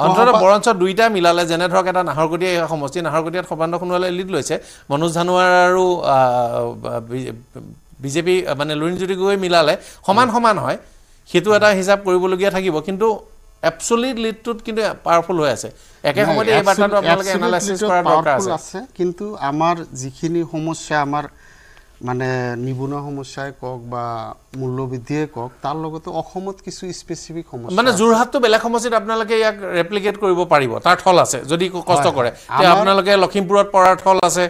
অন্ততঃ বৰঞ্চ দুইটা মিলালে যেনে ধৰক এটা নাহৰকটীয়া সমষ্টি নাহৰকটীয়াত সৰ্বান্ত সোণোৱালে লিড লৈছে মনোজ ধানোৱাৰ আৰু বিজেপি মানে লুৰিণজ্যোতি গগৈ মিলালে সমান সমান হয় সেইটো এটা হিচাপ কৰিবলগীয়া থাকিব কিন্তু এপচলিট লিডটোত কিন্তু পাৱাৰফুল হৈ আছে একে সময়তে এই বাৰ্তাটো আপোনালোকে এনালাইচিছ কৰাৰ দৰকাৰ আছে কিন্তু আমাৰ যিখিনি সমস্যা আমাৰ মানে নিবনুৱা সমস্যাই কওক বা মূল্যবৃদ্ধিয়ে কওক তাৰ লগতে অসমত কিছু স্পেচিফিক সমস্যা মানে যোৰহাটটো বেলেগ সমষ্টিত আপোনালোকে ইয়াক ৰেপ্লিকেট কৰিব পাৰিব তাৰ থল আছে যদি কষ্ট কৰে আপোনালোকে লখিমপুৰত পৰাৰ থল আছে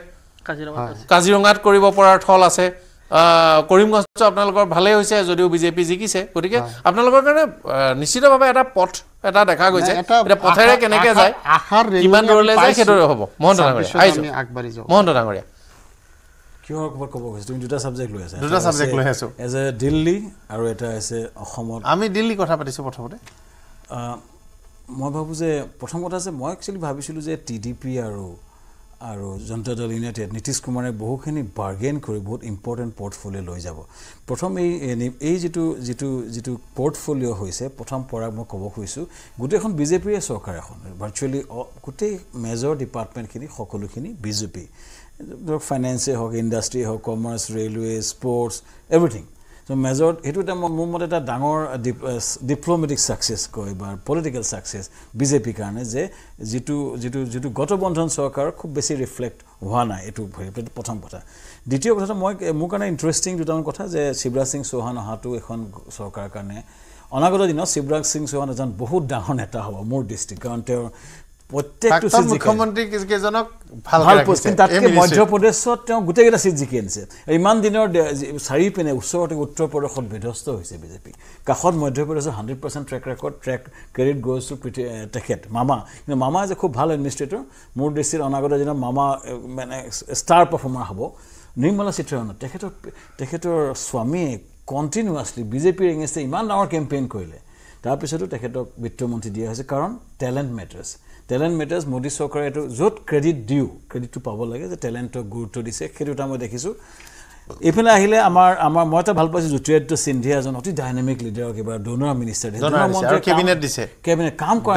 কাজিৰঙাত কৰিব পৰাৰ থল আছে কৰিমগঞ্জটো আপোনালোকৰ ভালেই হৈছে যদিও বিজেপি জিকিছে গতিকে আপোনালোকৰ কাৰণে নিশ্চিতভাৱে এটা পথ এটা দেখা গৈছে এতিয়া পথেৰে কেনেকৈ যায় কিমান দূৰলৈ যায় সেইদৰে হ'ব মহন্ত ডাঙৰীয়া আহিছোঁ মহন্ত ডাঙৰীয়া কিহৰ ওপৰত ক'ব খুজিছোঁ তুমি দুটা ছাবজেক্ট লৈ আছা দুটা ছাবজেক্ট লৈ আছোঁ এজ এ দিল্লী আৰু এটা আছে অসমত আমি দিল্লী কথা পাতিছোঁ প্ৰথমতে মই ভাবোঁ যে প্ৰথম কথা আছে মই একচুৱেলি ভাবিছিলোঁ যে টি ডি পি আৰু আৰু জনতা দল ইউনাইটেড নীতিশ কুমাৰে বহুখিনি বাৰ্গেইন কৰি বহুত ইম্পৰ্টেণ্ট পৰ্টফলিঅ' লৈ যাব প্ৰথম এই এই যিটো যিটো যিটো পৰ্টফলিঅ' হৈছে প্ৰথম পৰা মই ক'ব খুজিছোঁ গোটেইখন বিজেপিৰে চৰকাৰ এখন ভাৰ্চুৱেলি গোটেই মেজৰ ডিপাৰ্টমেণ্টখিনি সকলোখিনি বিজেপি ধৰক ফাইনেন্সেই হওক ইণ্ডাষ্ট্ৰি হওক commerce railway sports everything so' major সেইটো এটা মই মোৰ মতে এটা ডাঙৰ ডিপ্ল'মেটিক ছাকচেছ কয় বা পলিটিকেল ছাকচেছ বিজেপিৰ কাৰণে যে যিটো যিটো যিটো গঠবন্ধন চৰকাৰ খুব বেছি ৰিফ্লেক্ট হোৱা নাই এইটো প্ৰথম কথা দ্বিতীয় কথাটো মই মোৰ কাৰণে ইণ্টাৰেষ্টিং দুটামান কথা যে শিৱৰাজ সিং চৌহান অহাটো এখন চৰকাৰৰ কাৰণে অনাগত দিনত শিৱৰাজ সিং চৌহান এজন বহুত ডাঙৰ নেতা হ'ব মোৰ দৃষ্টিত কাৰণ তেওঁৰ চাৰিপিনে ওচৰতে উত্তৰ প্ৰদেশত বিধ্বস্ত হৈছে বিজেপি কাষত মধ্যপ্ৰদেশৰ hundred percent track record track credit গ্ৰ'থটো তেখেত মামা কিন্তু মামা যে খুব ভাল এডমিনিষ্ট্ৰেটৰ মোৰ দৃষ্টিত অনাগত দিনত মামা মানে ষ্টাৰ পাৰফৰ্মাৰ হ'ব নিৰ্মলা চিত্ৰায়নত তেখেতৰ তেখেতৰ স্বামীয়ে কণ্টিনিউৱাছলি বিজেপিৰ এগেইনষ্টে ইমান ডাঙৰ কেম্পেইন কৰিলে তাৰপিছতো তেখেতক বিত্তমন্ত্ৰী দিয়া হৈছে কাৰণ talent matters talent matters Modi চৰকাৰে এইটো য'ত ক্ৰেডিট দিওঁ ক্ৰেডিটটো পাব লাগে যে টেলেণ্টক গুৰুত্ব দিছে সেইটো এটা মই দেখিছোঁ এইফালে আহিলে আমাৰ আমাৰ মই এটা ভাল পাইছোঁ জ্যোতিৰাদিত্য সিন্ধিয়া এজন অতি ডাইনেমিক লিডাৰক এইবাৰ ডনাৰ মিনিষ্টাৰ কাম কৰা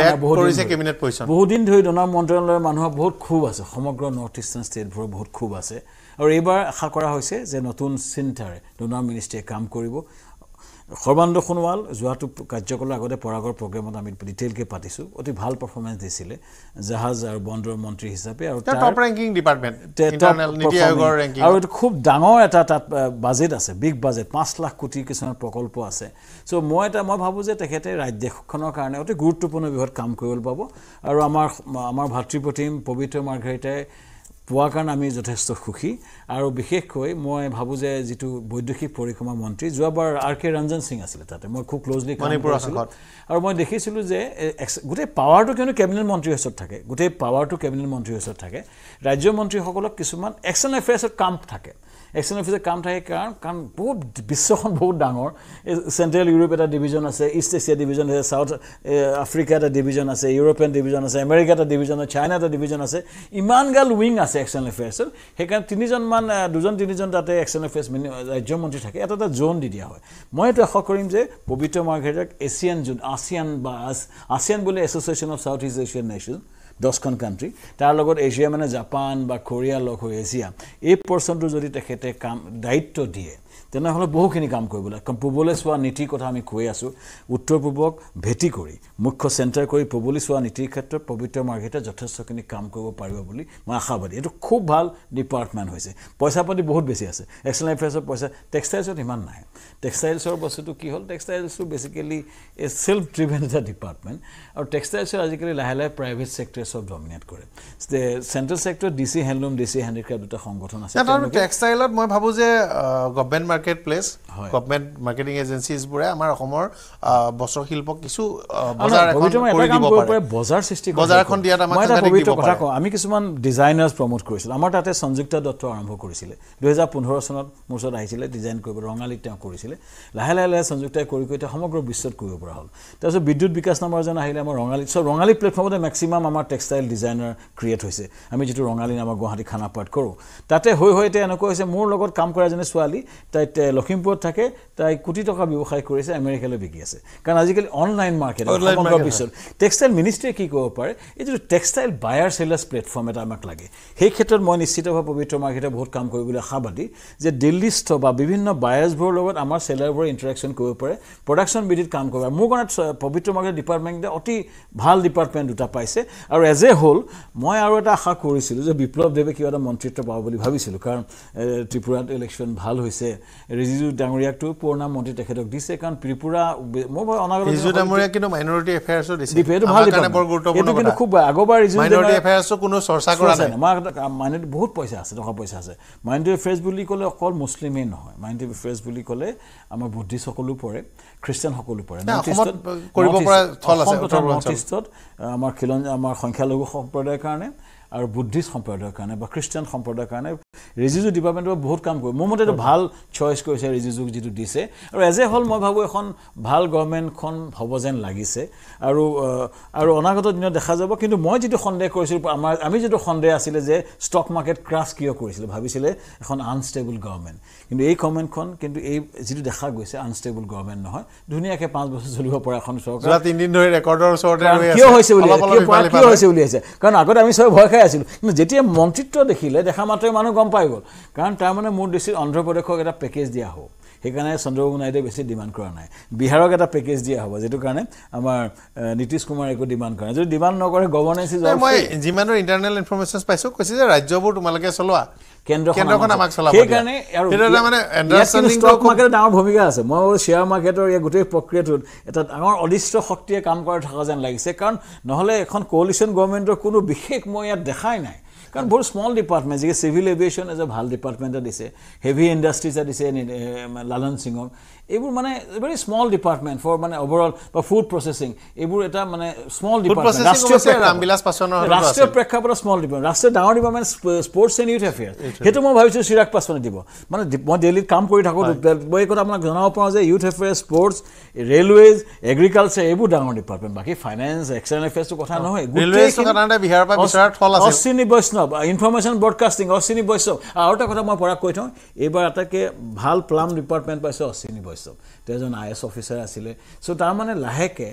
বহুদিন ধৰি ডনাৰ মন্ত্ৰালয়ৰ মানুহৰ বহুত ক্ষোভ আছে সমগ্ৰ নৰ্থ ইষ্টাৰ্ণ ষ্টেটবোৰৰ বহুত ক্ষোভ আছে আৰু এইবাৰ আশা কৰা হৈছে যে নতুন চিন্তাৰে ডনাৰ মিনিষ্ট্ৰীয়ে কাম কৰিব সৰ্বানন্দ সোণোৱাল যোৱাটো কাৰ্যকালৰ আগতে পৰাগৰ প্ৰগ্ৰেমত আমি ডিটেইলকৈ পাতিছোঁ অতি ভাল পাৰফৰ্মেঞ্চ দিছিলে জাহাজ আৰু বন্দৰ মন্ত্ৰী হিচাপে আৰু আৰু এইটো খুব ডাঙৰ এটা তাত বাজেট আছে বিগ বাজেট পাঁচ লাখ কোটি কিছুমান প্ৰকল্প আছে চ' মই এটা মই ভাবোঁ যে তেখেতে ৰাজ্যখনৰ কাৰণে অতি গুৰুত্বপূৰ্ণ বিষয়ত কাম কৰিবলৈ পাব আৰু আমাৰ আমাৰ ভাতৃ প্ৰতিম পবিত্ৰ মাৰ্ঘাৰিতাই পোৱাৰ কাৰণে আমি যথেষ্ট সুখী আৰু বিশেষকৈ মই ভাবোঁ যে যিটো বৈদেশিক পৰিক্ৰমা মন্ত্ৰী যোৱাবাৰ আৰ কে ৰঞ্জন সিং আছিলে তাতে মই খুব ক্ল'জলি আৰু মই দেখিছিলোঁ যে গোটেই পাৱাৰটো কিয়নো কেবিনেট মন্ত্ৰীৰ ওচৰত থাকে গোটেই পাৱাৰটো কেবিনেট মন্ত্ৰীৰ ওচৰত থাকে ৰাজ্য মন্ত্ৰীসকলক কিছুমান একচন এফেয়াৰ্ছত কাম থাকে এক্সন অফিচে কাম থাকে কাৰণ কাৰণ বহুত বিশ্বখন বহুত ডাঙৰ এই চেণ্ট্ৰেল ইউৰোপ এটা ডিভিজন আছে ইষ্ট এছিয়া ডিভিজন আছে ছাউথ আফ্ৰিকা এটা ডিভিজন আছে ইউৰোপীয়ান ডিভিজন আছে আমেৰিকা এটা ডিভিজন আছে চাইনা এটা ডিভিজন আছে ইমানগাল উইং আছে এক্সন এফেয়াৰ্ছত সেইকাৰণে তিনিজনমান দুজন তিনিজন তাতে এক্সন এফেয়াৰ্ছ মিনি ৰাজ্যমন্ত্ৰী থাকে এটা এটা জোন দি দিয়া হয় মই এইটো আশা কৰিম যে পবিত্ৰ মাৰ্ঘেৰাক এছিয়ান জোন আছিয়ান বা আছিয়ান বুলি Association of South East Asian nation দহখন কাণ্ট্ৰি তাৰ লগত এছিয়া মানে জাপান বা কোৰিয়া লগ হৈ এছিয়া এই পৰ্চনটো যদি তেখেতে কাম দায়িত্ব দিয়ে তেনেহ'লে বহুখিনি কাম কৰিব লাগে কাৰণ পূবলৈ চোৱা নীতিৰ কথা আমি কৈ আছোঁ উত্তৰ পূবক ভেটি কৰি মুখ্য চেণ্টাৰ কৰি পূবলৈ চোৱা নীতিৰ ক্ষেত্ৰত পবিত্ৰ মাৰ্ঘেটে যথেষ্টখিনি কাম কৰিব পাৰিব বুলি মই আশাবাদী এইটো খুব ভাল ডিপাৰ্টমেণ্ট হৈছে পইচা পাতি বহুত বেছি আছে এক্সেল এফেয়াৰ্ছৰ পইচা টেক্সটাইলছত ইমান নাই টেক্সটাইলছৰ বস্তুটো কি হ'ল টেক্সটাইলছটো বেচিকেলি এ চেল্ফ ড্ৰিভেন এটা ডিপাৰ্টমেণ্ট আৰু টেক্সটাইলছৰ আজিকালি লাহে লাহে প্ৰাইভেট চেক্টৰে চব ডমিনেট কৰে চেণ্ট্ৰেল চেক্টৰত D C handloom D C handicraft দুটা সংগঠন আছে টেক্সটাইলত মই ভাবোঁ যে government market place government marketing agencies বুড়ে অসমৰ বছৰ শিল্প কিছু আমি কিছুমান ডিজাইনাৰ্ছ প্ৰমোট কৰিছিলোঁ আমাৰ তাতে সঞ্জিত দত্ত আৰম্ভ কৰিছিলে দুহেজাৰ পোন্ধৰ চনত মোৰ ওচৰত আহিছিলে ডিজাইন কৰিব ৰঙালীত তেওঁ কৰিছিলে লাহে লাহে লাহে সঞ্জিতে কৰি কৰি সমগ্ৰ বিশ্বত কৰিব পৰা হ'ল তাৰপিছত বিদ্যুৎ বিকাশ নামৰ এজন আহিলে আমাৰ ৰঙালী চ' ৰঙালী প্লেটফৰ্মতে মেক্সিমাম আমাৰ টেক্সটাইল ডিজাইনাৰ ক্ৰিয়েট হৈছে আমি যিটো ৰঙালী আমাৰ গুৱাহাটী খানাপাট কৰোঁ তাতে হৈ হৈ এতিয়া এনেকুৱা হৈছে মোৰ লগত কাম কৰা এজনী ছোৱালী তাই লখিমপুৰত থাকে তাই কোটি টকা ব্যৱসায় কৰি আছে আমেৰিকালৈ বিকি আছে কাৰণ আজিকালি অনলাইন মাৰ্কেট পিছত টেক্সটাইল মিনিষ্ট্ৰীয়ে কি ক'ব পাৰে এই যিটো টেক্সটাইল বায়াৰ চেলাৰ্ছ প্লেটফৰ্ম এটা আমাক লাগে সেই ক্ষেত্ৰত মই নিশ্চিতভাৱে পবিত্ৰ মাৰ্কেটে বহুত কাম কৰিবলৈ আশাবাদী যে দিল্লীস্থ বা বিভিন্ন বায়াৰ্ছবোৰৰ লগত আমাৰ চেলাৰবোৰে ইণ্টাৰেকশ্যন কৰিব পাৰে প্ৰডাকশ্যন বিধিত কাম কৰিব পাৰে মোৰ কাৰণে পবিত্ৰ মাৰ্কেট ডিপাৰ্টমেণ্টে অতি ভাল ডিপাৰ্টমেণ্ট দুটা পাইছে আৰু এজ এ হ'ল মই আৰু এটা আশা কৰিছিলোঁ যে বিপ্লৱ দেৱে কিবা এটা মন্ত্ৰিত্ব পাব বুলি ভাবিছিলোঁ কাৰণ ত্ৰিপুৰাত ইলেকশ্যন ভাল হৈছে ৰিজিজু ডাঙৰীয়াকটো পুৰণা মন্ত্ৰী তেখেতক দিছে কাৰণ ত্ৰিপুৰা মই অনাগত ৰিজু ডাঙৰীয়া কিন্তু মাইনৰিটি এফেয়াৰ্ছো দিছে সেইটো ভাল এইটো কিন্তু খুব আগৰবাৰ ৰিজু মাইনৰিটি এফেয়াৰ্ছো কোনো চৰ্চা কৰা নাই আমাৰ মাইনৰিটি বহুত পইচা আছে টকা পইচা আছে মাইনৰিটি এফেয়াৰ্ছ বুলি ক'লে অকল মুছলিমেই নহয় মাইনৰিটি এফেয়াৰ্ছ বুলি ক'লে আমাৰ বুদ্ধিষ্টসকলো পৰে খ্ৰীষ্টানসকলো পৰে নৰ্থ ইষ্টত আমাৰ খিলঞ্জীয়া আমাৰ সংখ্যালঘু সম্প্ৰদায়ৰ কাৰণে আৰু বুদ্ধিষ্ট সম্প্ৰদায়ৰ কাৰণে বা খ্ৰীষ্টান সম্প্ৰদায়ৰ কাৰণে ৰিজিজু ডিপাৰ্টমেণ্টৰ বহুত কাম কৰে মোৰ মতে এইটো ভাল চইচ কৰিছে ৰিজিজুক যিটো দিছে আৰু এজ এ হ'ল মই ভাবোঁ এখন ভাল গভমেণ্টখন হ'ব যেন লাগিছে আৰু আৰু অনাগত দিনত দেখা যাব কিন্তু মই যিটো সন্দেহ কৰিছিলোঁ আমাৰ আমি যিটো সন্দেহ আছিলে যে ষ্টক মাৰ্কেট ক্ৰাছ কিয় কৰিছিলোঁ ভাবিছিলে এখন আনষ্টেবল গভৰ্ণমেণ্ট কিন্তু এই গভমেণ্টখন কিন্তু এই যিটো দেখা গৈছে আনষ্টেবল গভৰ্ণমেণ্ট নহয় ধুনীয়াকৈ পাঁচ বছৰ চলিব পৰা এখন চৰকাৰ তিনিদিন ধৰি ৰেকৰ্ডৰ ওচৰতে কিয় হৈছে বুলি কিয় হৈছে বুলি আছে কাৰণ আগতে আমি চবে ভয় খাই আছিলোঁ কিন্তু যেতিয়া মন্ত্ৰিত্ব দেখিলে দেখা মাত্ৰই মানুহ গম পাই গ'ল কাৰণ তাৰমানে মোৰ দৃষ্টিত অন্ধ্ৰপ্ৰদেশক এটা পেকেজ দিয়া হ'ব সেইকাৰণে চন্দ্ৰবাবু নাইডুৱে বেছি ডিমাণ্ড কৰা নাই বিহাৰক এটা পেকেজ দিয়া হ'ব যিটো কাৰণে আমাৰ নীতিশ কুমাৰে একো ডিমাণ্ড কৰা নাই যদি ডিমাণ্ড নকৰে গভৰ্ণেঞ্চ মই যিমানৰ ইণ্টাৰনেল ইনফৰ্মেশ্যন পাইছোঁ কৈছে যে ৰাজ্যবোৰ তোমালোকে চলোৱা ডাঙৰ ভূমিকা আছে মই শ্বেয়াৰ মাৰ্কেটৰ ইয়াৰ গোটেই প্ৰক্ৰিয়াটোত এটা ডাঙৰ অদৃশ্য শক্তিয়ে কাম কৰা থকা যেন লাগিছে কাৰণ নহ'লে এখন কোৱালিশ্যন গভৰ্ণমেণ্টৰ কোনো বিশেষ মই ইয়াত দেখাই নাই কাৰণ বহুত স্মল ডিপাৰ্টমেণ্ট যিকে চিভিল এভিয়েশ্যন এজ এ ভাল ডিপাৰ্টমেণ্টে দিছে হেভি ইণ্ডাষ্ট্ৰিজে দিছে লালন সিঙৰ এইবোৰ মানে ভেৰি স্মল ডিপাৰ্টমেণ্ট ফৰ মানে অভাৰঅল বা ফুড প্ৰচেচিং এইবোৰ এটা মানে স্মল ডিপাৰ্টমেণ্ট ৰাষ্ট্ৰীয় প্ৰেক্ষাপটত স্মল ডিপাৰ্টমেণ্ট ৰাষ্ট্ৰীয় ডাঙৰ department sports and youth affair সেইটো মই ভাবিছোঁ চিৰাগ পাছৱানে দিব মানে মই ডেইলীত কাম কৰি থাকোঁ মই এই কথা আপোনাক জনাব পাৰোঁ যে youth affair sports railways agriculture এইবোৰ ডাঙৰ ডিপাৰ্টমেণ্ট বাকী ফাইনেন্স এক্সটাৰ্নেল এফেয়াৰ্চটো কথা নহয় অশ্বিনী বৈষ্ণৱ ইনফৰ্মেশ্যন ব্ৰডকাষ্টিং অশ্বিনী বৈষ্ণৱ আৰু এটা কথা মই পৰাক কৈ থওঁ এইবাৰ আটাইতকৈ ভাল প্লাম ডিপাৰ্টমেণ্ট পাইছে অশ্বিনী বৈষ্ণৱ বৈষ্ণৱ তেওঁ এজন আই এছ অফিচাৰ আছিলে চ' তাৰমানে লাহেকে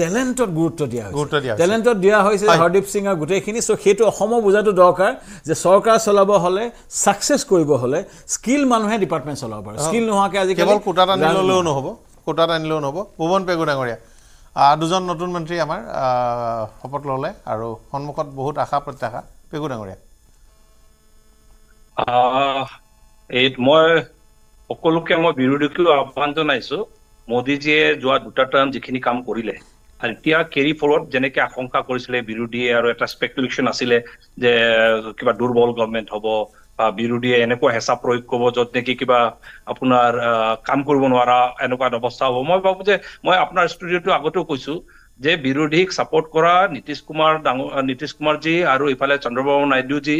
টেলেণ্টত গুৰুত্ব দিয়া গুৰুত্ব দিয়া টেলেণ্টত দিয়া হৈছে হৰদীপ সিঙৰ গোটেইখিনি চ' সেইটো অসমৰ বুজাটো দৰকাৰ যে চৰকাৰ চলাব হ'লে ছাকচেছ কৰিব হ'লে স্কিল মানুহে ডিপাৰ্টমেণ্ট চলাব পাৰে স্কিল নোহোৱাকৈ আজি কেৱল কোটাত আনিলেও নহ'ব কোটাত আনিলেও নহ'ব ভুৱন পেগু ডাঙৰীয়া দুজন নতুন মন্ত্ৰী আমাৰ শপত ল'লে আৰু সন্মুখত বহুত আশা প্ৰত্যাশা পেগু ডাঙৰীয়া মই সকলোকে মই বিৰোধীকো আহ্বান জনাইছো মোদীজীয়ে যোৱা দুটা টাৰ্ম যিখিনি কাম কৰিলে আৰু এতিয়া কেৰি ফলত যেনেকে আশংকা কৰিছিলে বিৰোধীয়ে আৰু এটা স্পেকুলেশ্যন আছিলে যে কিবা দুৰ্বল গভমেণ্ট হব বা বিৰোধীয়ে এনেকুৱা হেঁচা প্ৰয়োগ কৰিব য'ত নেকি কিবা আপোনাৰ কাম কৰিব নোৱাৰা এনেকুৱা অৱস্থা হ'ব মই ভাবোঁ যে মই আপোনাৰ ষ্টুডিঅ'টো আগতেও কৈছো যে বিৰোধীক ছাপৰ্ট কৰা নীতিশ কুমাৰ ডাঙৰ নীতিশ কুমাৰজী আৰু ইফালে চন্দ্ৰবাবু নাইডুজী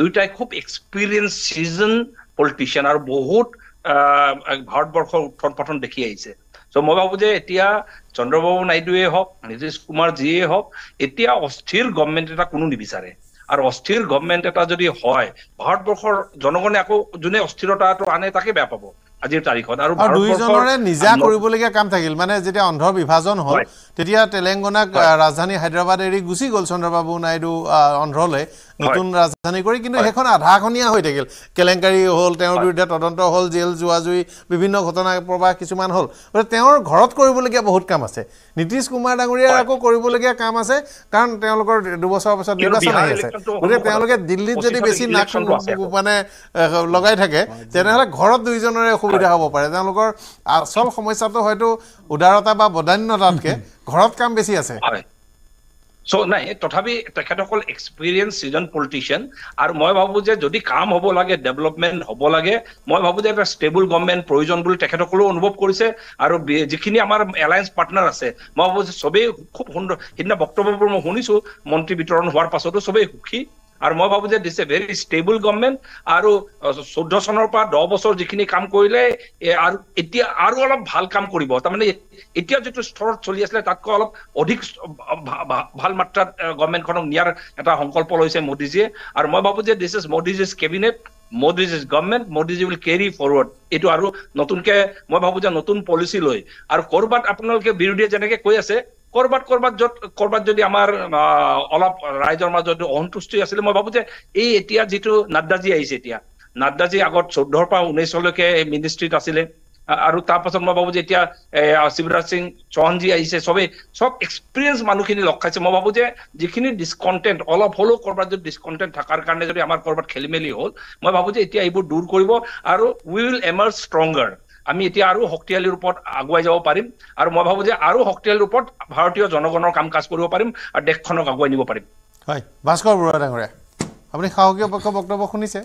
দুয়োটাই খুব এক্সপিৰিয়েঞ্চ চিজন পলিটিচিয়ান আৰু বহুত ভাৰতবৰ্ষ উত্থন পথন দেখি আহিছে চ' মই ভাবোঁ যে এতিয়া চন্দ্ৰবাবু নাইডুৱে হওক নীতিশ কুমাৰ যিয়ে হওক এতিয়া অস্থিৰ গভমেণ্ট এটা কোনো নিবিচাৰে আৰু অস্থিৰ গভমেণ্ট এটা যদি হয় ভাৰতবৰ্ষৰ জনগণে আকৌ যোনে অস্থিৰতাটো আনে তাকে বেয়া পাব আজিৰ তাৰিখত আৰু দুইজনৰে নিজা কৰিবলগীয়া কাম থাকিল মানে যেতিয়া অন্ধৰ বিভাজন হ'ল তেতিয়া তেলেংগানাক ৰাজধানী হায়দৰাবাদ এৰি গুচি গ'ল চন্দ্ৰবাবু নাইডু অন্ধ্ৰলৈ নতুন ৰাজধানী কৰি কিন্তু সেইখন আধাখনীয়া হৈ থাকিল কেলেংকাৰী হ'ল তেওঁৰ বিৰুদ্ধে তদন্ত হ'ল জেল যোৱা জুই বিভিন্ন ঘটনা প্ৰবাহ কিছুমান হ'ল গতিকে তেওঁৰ ঘৰত কৰিবলগীয়া বহুত কাম আছে নীতিশ কুমাৰ ডাঙৰীয়াৰ আকৌ কৰিবলগীয়া কাম আছে কাৰণ তেওঁলোকৰ দুবছৰৰ পিছত নিৰ্বাচন আহি আছে গতিকে তেওঁলোকে দিল্লীত যদি বেছি নাক মানে লগাই থাকে তেনেহ'লে ঘৰত দুইজনৰে অসুবিধা হ'ব পাৰে তেওঁলোকৰ আচল সমস্যাটো হয়তো উদাৰতা বা বদান্যতাতকৈ ঘৰত কাম বেছি আছে চ' নাই তথাপি তেখেতসকল এক্সপিৰিয়েঞ্চ চিজন পলিটিচিয়ান আৰু মই ভাবোঁ যে যদি কাম হ'ব লাগে ডেভেলপমেণ্ট হ'ব লাগে মই ভাবোঁ যে এটা ষ্টেবল গভৰ্ণমেণ্ট প্ৰয়োজন বুলি তেখেতসকলেও অনুভৱ কৰিছে আৰু যিখিনি আমাৰ এলায়েন্স পাৰ্টনাৰ আছে মই ভাবোঁ যে চবেই খুব সুন্দৰ সেইদিনা বক্তব্যবোৰ মই শুনিছোঁ মন্ত্ৰী বিতৰণ হোৱাৰ পাছতো চবেই সুখী আৰু মই ভাবো যে this a very stable government আৰু চৈধ্য চনৰ পৰা দহ বছৰ যিখিনি কাম কৰিলে আৰু এতিয়া আৰু অলপ ভাল কাম কৰিব তাৰমানে এতিয়া যিটো স্তৰত চলি আছিলে তাতকৈ অলপ অধিক ভাল মাত্ৰাত গভৰ্ণমেণ্টখনক নিয়াৰ এটা সংকল্প লৈছে মোদীজীয়ে আৰু মই ভাবো যে this is Modi's is cabinet Modi's is government Modiji will carry forward এইটো আৰু নতুনকে মই ভাবো যে নতুন পলিচি লৈ আৰু কৰবাত আপোনালোকে বিৰোধীয়ে যেনেকে কৈ আছে ক'ৰবাত ক'ৰবাত য'ত ক'ৰবাত যদি আমাৰ অলপ ৰাইজৰ মাজত অসন্তুষ্টি আছিলে মই ভাবো যে এই এতিয়া যিটো নাড্ডাজী আহিছে এতিয়া নাড্ডাজী আগত চৈধ্যৰ পৰা ঊনৈশলৈকে মিনিষ্ট্ৰিত আছিলে আৰু তাৰপাছত মই ভাবো যে এতিয়া শিৱৰাজ সিং চৌহানজী আহিছে চবেই চব এক্সপিৰিয়েঞ্চ মানুহখিনি লগ খাইছে মই ভাবো যে যিখিনি ডিচকণ্টেণ্ট অলপ হলেও ক'ৰবাত যদি ডিচকণ্টেণ্ট থকাৰ কাৰণে যদি আমাৰ ক'ৰবাত খেলি মেলি হ'ল মই ভাবো যে এতিয়া এইবোৰ দূৰ কৰিব আৰু উইল এমাৰ ষ্ট্ৰংগাৰ আমি এতিয়া আৰু শক্তিশালী ৰূপত আগুৱাই যাব পাৰিম আৰু মই ভাবোঁ যে আৰু শক্তিশালী ৰূপত ভাৰতীয় জনগণৰ কাম কাজ কৰিব পাৰিম আৰু দেশখনক আগুৱাই নিব পাৰিম হয় ভাস্কৰ বৰুৱা ডাঙৰীয়া আপুনি সাহসী পক্ষৰ বক্তব্য শুনিছে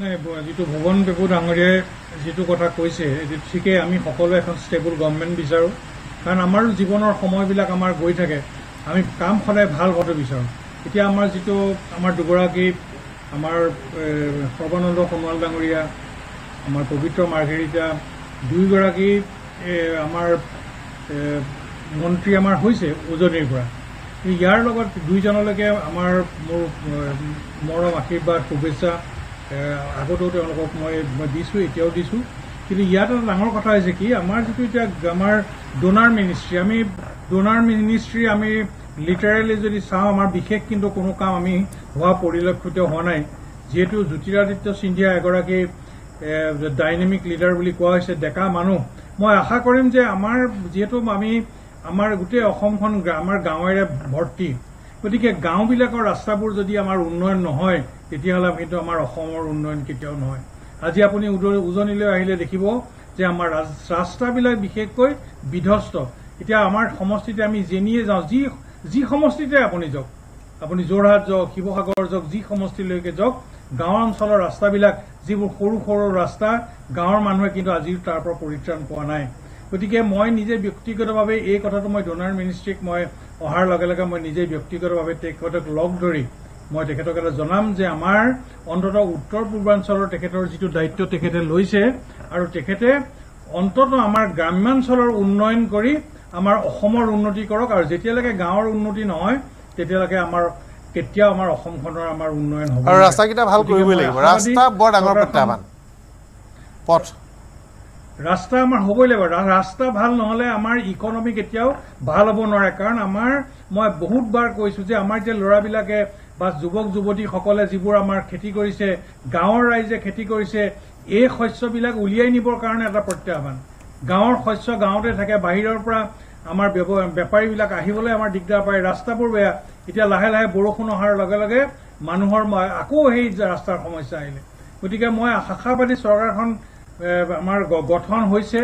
নাই যিটো ভুৱন বেপু ডাঙৰীয়াই যিটো কথা কৈছে ঠিকেই আমি সকলোৱে এখন ষ্টেবল গভমেণ্ট বিচাৰোঁ কাৰণ আমাৰো জীৱনৰ সময়বিলাক আমাৰ গৈ থাকে আমি কাম সদায় ভাল হ'ব বিচাৰোঁ এতিয়া আমাৰ যিটো আমাৰ দুগৰাকী আমাৰ সৰ্বানন্দ সোণোৱাল ডাঙৰীয়া আমাৰ পবিত্ৰ মাৰ্ঘেৰিতা দুয়োগৰাকী আমাৰ মন্ত্ৰী আমাৰ হৈছে উজনিৰ পৰা ইয়াৰ লগত দুইজনলৈকে আমাৰ মোৰ মৰম আশীৰ্বাদ শুভেচ্ছা আগতেও তেওঁলোকক মই মই দিছোঁ এতিয়াও দিছোঁ কিন্তু ইয়াত এটা ডাঙৰ কথা হৈছে কি আমাৰ যিটো এতিয়া আমাৰ ডোনাৰ মিনিষ্ট্ৰী আমি ডোনাৰ মিনিষ্ট্ৰী আমি লিটাৰেলি যদি চাওঁ আমাৰ বিশেষ কিন্তু কোনো কাম আমি হোৱা পৰিলক্ষিত হোৱা নাই যিহেতু জ্যোতিৰাদিত্য সিন্ধিয়া এগৰাকী ডাইনেমিক লিডাৰ বুলি কোৱা হৈছে ডেকা মানুহ মই আশা কৰিম যে আমাৰ যিহেতু আমি আমাৰ গোটেই অসমখন আমাৰ গাঁৱেৰে ভৰ্তি গতিকে গাঁওবিলাকৰ ৰাস্তাবোৰ যদি আমাৰ উন্নয়ন নহয় তেতিয়াহ'লে কিন্তু আমাৰ অসমৰ উন্নয়ন কেতিয়াও নহয় আজি আপুনি উজনিলৈ আহিলে দেখিব যে আমাৰ ৰাস্তাবিলাক বিশেষকৈ বিধ্বস্ত এতিয়া আমাৰ সমষ্টিতে আমি যেনিয়ে যাওঁ যি যি সমষ্টিতে আপুনি যাওক আপুনি যোৰহাট যাওক শিৱসাগৰ যাওক যি সমষ্টিলৈকে যাওক গাঁৱৰ অঞ্চলৰ ৰাস্তাবিলাক যিবোৰ সৰু সৰু ৰাস্তা গাঁৱৰ মানুহে কিন্তু আজিও তাৰ পৰা পৰিত্ৰাণ পোৱা নাই গতিকে মই নিজে ব্যক্তিগতভাৱে এই কথাটো মই ডনাৰ মিনিষ্ট্ৰীক মই অহাৰ লগে লগে মই নিজে ব্যক্তিগতভাৱে তেখেতক লগ ধৰি মই তেখেতক এটা জনাম যে আমাৰ অন্তত উত্তৰ পূৰ্বাঞ্চলৰ তেখেতৰ যিটো দায়িত্ব তেখেতে লৈছে আৰু তেখেতে অন্তত আমাৰ গ্ৰাম্যাঞ্চলৰ উন্নয়ন কৰি আমাৰ অসমৰ উন্নতি কৰক আৰু যেতিয়ালৈকে গাঁৱৰ উন্নতি নহয় তেতিয়ালৈকে আমাৰ কেতিয়াও আমাৰ অসমখনৰ আমাৰ উন্নয়ন হ'ব আৰু ৰাস্তাকেইটা ভাল কৰিবই লাগিব ৰাস্তা বৰ ডাঙৰ প্ৰত্যাহ্বান পথ ৰাস্তা আমাৰ হ'বই লাগিব ৰাস্তা ভাল নহ'লে আমাৰ ইকনমি কেতিয়াও ভাল হ'ব নোৱাৰে কাৰণ আমাৰ মই বহুতবাৰ কৈছোঁ যে আমাৰ যে ল'ৰাবিলাকে বা যুৱক যুৱতীসকলে যিবোৰ আমাৰ খেতি কৰিছে গাঁৱৰ ৰাইজে খেতি কৰিছে এই শস্যবিলাক উলিয়াই নিবৰ কাৰণে এটা প্ৰত্যাহ্বান গাঁৱৰ শস্য গাঁৱতে থাকে বাহিৰৰ পৰা আমাৰ বেপাৰীবিলাক আহিবলৈ আমাৰ দিগদাৰ পায় ৰাস্তাবোৰ বেয়া এতিয়া লাহে লাহে বৰষুণ অহাৰ লগে লগে মানুহৰ আকৌ সেই ৰাস্তাৰ সমস্যা আহিলে গতিকে মই আশাবাদী চৰকাৰখন আমাৰ গঠন হৈছে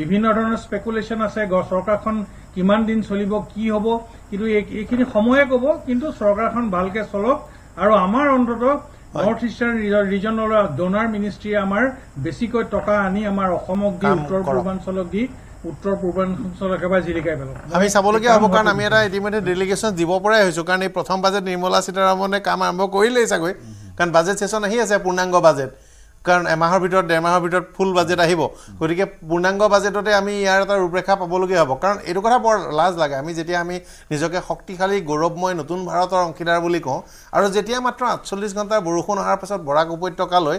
বিভিন্ন ধৰণৰ স্পেকুলেশ্যন আছে চৰকাৰখন কিমান দিন চলিব কি হ'ব কিন্তু এইখিনি সময়ে ক'ব কিন্তু চৰকাৰখন ভালকৈ চলক আৰু আমাৰ অন্ততঃ নৰ্থ ইষ্টাৰ্ণ ৰিজনৰ ডনাৰ মিনিষ্ট্ৰীয়ে আমাৰ বেছিকৈ টকা আনি আমাৰ অসমক দি উত্তৰ পূৰ্বাঞ্চলক দি উত্তৰ পূৰ্বাঞ্চল একেবাৰে জিলিকাই পেলাওঁ আমি চাবলগীয়া হ'ব কাৰণ আমি এটা ইতিমধ্যে ডেলিগেশ্যন দিব পৰাই হৈছোঁ কাৰণ এই প্ৰথম বাজেট নিৰ্মলা সীতাৰমণে কাম আৰম্ভ কৰিলেই চাগৈ কাৰণ বাজেট ছেশ্যন আহি আছে পূৰ্ণাংগ বাজেট কাৰণ এমাহৰ ভিতৰত ডেৰমাহৰ ভিতৰত ফুল বাজেট আহিব গতিকে পূৰ্ণাংগ বাজেটতে আমি ইয়াৰ এটা ৰূপৰেখা পাবলগীয়া হ'ব কাৰণ এইটো কথা বৰ লাজ লাগে আমি যেতিয়া আমি নিজকে শক্তিশালী গৌৰৱময় নতুন ভাৰতৰ অংশীদাৰ বুলি কওঁ আৰু যেতিয়া মাত্ৰ আঠচল্লিছ ঘণ্টাৰ বৰষুণ অহাৰ পাছত বৰাক উপত্যকালৈ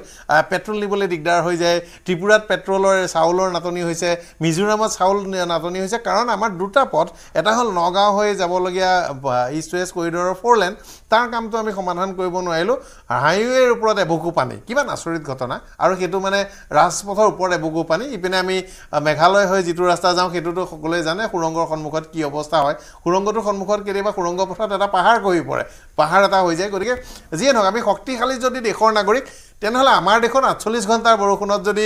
পেট্ৰল নিবলৈ দিগদাৰ হৈ যায় ত্ৰিপুৰাত পেট্ৰলৰ চাউলৰ নাটনি হৈছে মিজোৰামত চাউল নাটনি হৈছে কাৰণ আমাৰ দুটা পথ এটা হ'ল নগাঁও হৈ যাবলগীয়া ইষ্ট ৱেষ্ট কৰিডৰৰ ফ'ৰ লেন তাৰ কামটো আমি সমাধান কৰিব নোৱাৰিলোঁ হাইৱেৰ ওপৰত এবুকু পানী কিমান আচৰিত ঘটনা আৰু সেইটো মানে ৰাজপথৰ ওপৰত এবুকু পানী ইপিনে আমি মেঘালয় হৈ যিটো ৰাস্তা যাওঁ সেইটোতো সকলোৱে জানে সুৰংগৰ সন্মুখত কি অৱস্থা হয় সুৰংগটোৰ সন্মুখত কেতিয়াবা সুৰংগ পথত এটা পাহাৰ গঢ়ি পৰে পাহাৰ এটা হৈ যায় গতিকে যিয়ে নহওক আমি শক্তিশালী যদি দেশৰ নাগৰিক তেনেহ'লে আমাৰ দেশত আঠচল্লিছ ঘণ্টাৰ বৰষুণত যদি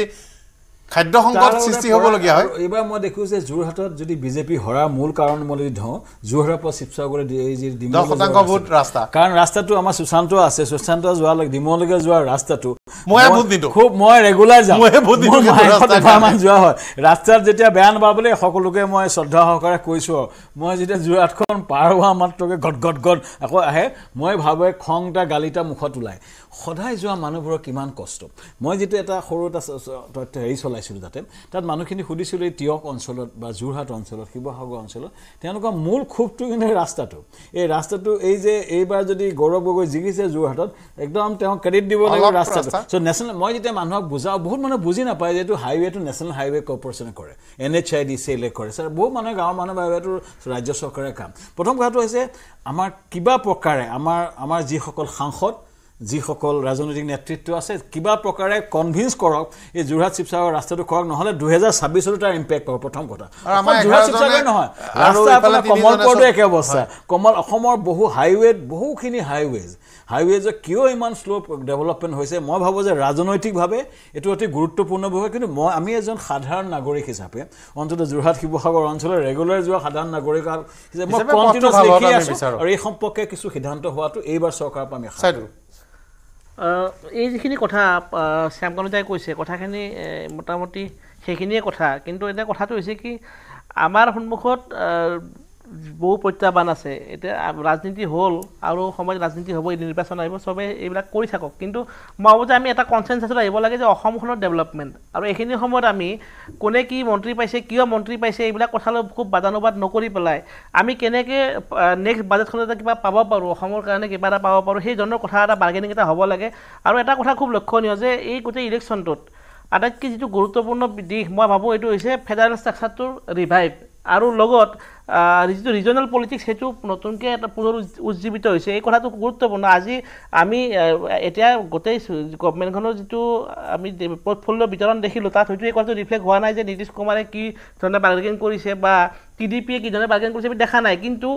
খাদ্য সংকট সৃষ্টি হ'বলগীয়া হয় এইবাৰ মই দেখোঁ যে যোৰহাটত যদি বিজেপি হৰাৰ মূল কাৰণ মই যদি ধৰোঁ যোৰহাটৰ পৰা শিৱসাগৰৰ কাৰণ ৰাস্তাটো আমাৰ সুশান্ত আছে সুশান্ত যোৱাৰ লগত ডিমৌলৈকে যোৱা ৰাস্তাটো ৰাস্তাত যেতিয়া বেয়া নাপাওঁ বুলি সকলোকে মই শ্ৰদ্ধা সহকাৰে কৈছোঁ আৰু মই যেতিয়া যোৰহাটখন পাৰ হোৱা মাত্ৰকে ঘট ঘট ঘট আকৌ আহে মই ভাবোঁ খং এটা গালি এটা মুখত ওলায় সদায় যোৱা মানুহবোৰৰ কিমান কষ্ট মই যিটো এটা সৰু এটা তথ্য হেৰি চলাইছিলোঁ তাতে তাত মানুহখিনি সুধিছিলোঁ এই তিয়ক অঞ্চলত বা যোৰহাট অঞ্চলত শিৱসাগৰ অঞ্চলত তেওঁলোকৰ মূল ক্ষোভটো কিন্তু ৰাস্তাটো এই ৰাস্তাটো এই যে এইবাৰ যদি গৌৰৱ গগৈ জিকিছে যোৰহাটত একদম তেওঁ ক্ৰেডিট দিব লাগিব ৰাস্তাটো চ' নেশ্যনেল মই যেতিয়া মানুহক বুজাওঁ বহুত মানুহে বুজি নাপায় যে এইটো হাইৱেটো নেশ্যনেল হাইৱে কৰ্পৰেশ্যনে কৰে N H I D C L কৰে ছাৰ বহুত মানুহে গাঁৱৰ মানুহ বা এইটো ৰাজ্য চৰকাৰে কাম প্ৰথম কথাটো হৈছে আমাৰ কিবা প্ৰকাৰে আমাৰ আমাৰ যিসকল সাংসদ যিসকল ৰাজনৈতিক নেতৃত্ব আছে কিবা প্ৰকাৰে কনভিন্স কৰক এই যোৰহাট শিৱসাগৰ ৰাস্তাটো কৰক নহ'লে দুহেজাৰ ছাব্বিছতো তাৰ ইম্পেক্ট পাব প্ৰথম কথা নহয় একে অৱস্থা কমল অসমৰ বহু হাইৱে বহুখিনি হাইৱেজ হাইৱেজৰ কিয় ইমান শ্ল' ডেভেলপমেণ্ট হৈছে মই ভাবোঁ যে ৰাজনৈতিকভাৱে এইটো অতি গুৰুত্বপূৰ্ণ বিষয় কিন্তু মই আমি এজন সাধাৰণ নাগৰিক হিচাপে অন্ততঃ যোৰহাট শিৱসাগৰ অঞ্চলৰ ৰেগুলাৰ যোৱা সাধাৰণ নাগৰিক আৰু এই সম্পৰ্কে কিছু সিদ্ধান্ত হোৱাটো এইবাৰ চৰকাৰৰ পৰা আমি এই যিখিনি কথা শ্যাম কলিতাই কৈছে কথাখিনি মোটামুটি সেইখিনিয়ে কথা কিন্তু এতিয়া কথাটো হৈছে কি আমাৰ সন্মুখত বহু প্ৰত্যাহ্বান আছে এতিয়া ৰাজনীতি হ'ল আৰু সময়ত ৰাজনীতি হ'ব নিৰ্বাচন আহিব চবে এইবিলাক কৰি থাকক কিন্তু মই ভাবোঁ যে আমি এটা কনচেনচাছত আহিব লাগে যে অসমখনৰ ডেভেলপমেণ্ট আৰু এইখিনি সময়ত আমি কোনে কি মন্ত্ৰী পাইছে কিয় মন্ত্ৰী পাইছে এইবিলাক কথালৈ খুব বাদানুবাদ নকৰি পেলাই আমি কেনেকৈ নেক্সট বাজেটখনত এটা কিবা পাব পাৰোঁ অসমৰ কাৰণে কিবা এটা পাব পাৰোঁ সেই ধৰণৰ কথা এটা বাৰ্গেনিং এটা হ'ব লাগে আৰু এটা কথা খুব লক্ষণীয় যে এই গোটেই ইলেকশ্যনটোত আটাইতকৈ যিটো গুৰুত্বপূৰ্ণ দিশ মই ভাবোঁ এইটো হৈছে ফেডাৰেল ষ্ট্ৰাকচাৰটোৰ ৰিভাইভ আৰু লগত যিটো ৰিজনেল পলিটিক্স সেইটো নতুনকৈ এটা পুনৰ উজ্জীৱিত হৈছে এই কথাটো গুৰুত্বপূৰ্ণ আজি আমি এতিয়া গোটেই গভমেণ্টখনৰ যিটো আমি পৰ্টফলিঅ' বিতৰণ দেখিলোঁ তাত হয়তো এই কথাটো ৰিফ্লেক্ট হোৱা নাই যে নীতিশ কুমাৰে কি ধৰণে বাৰ্গেন কৰিছে বা টি ডি পিয়ে কি ধৰণে বাৰ্গেন কৰিছে আমি দেখা নাই কিন্তু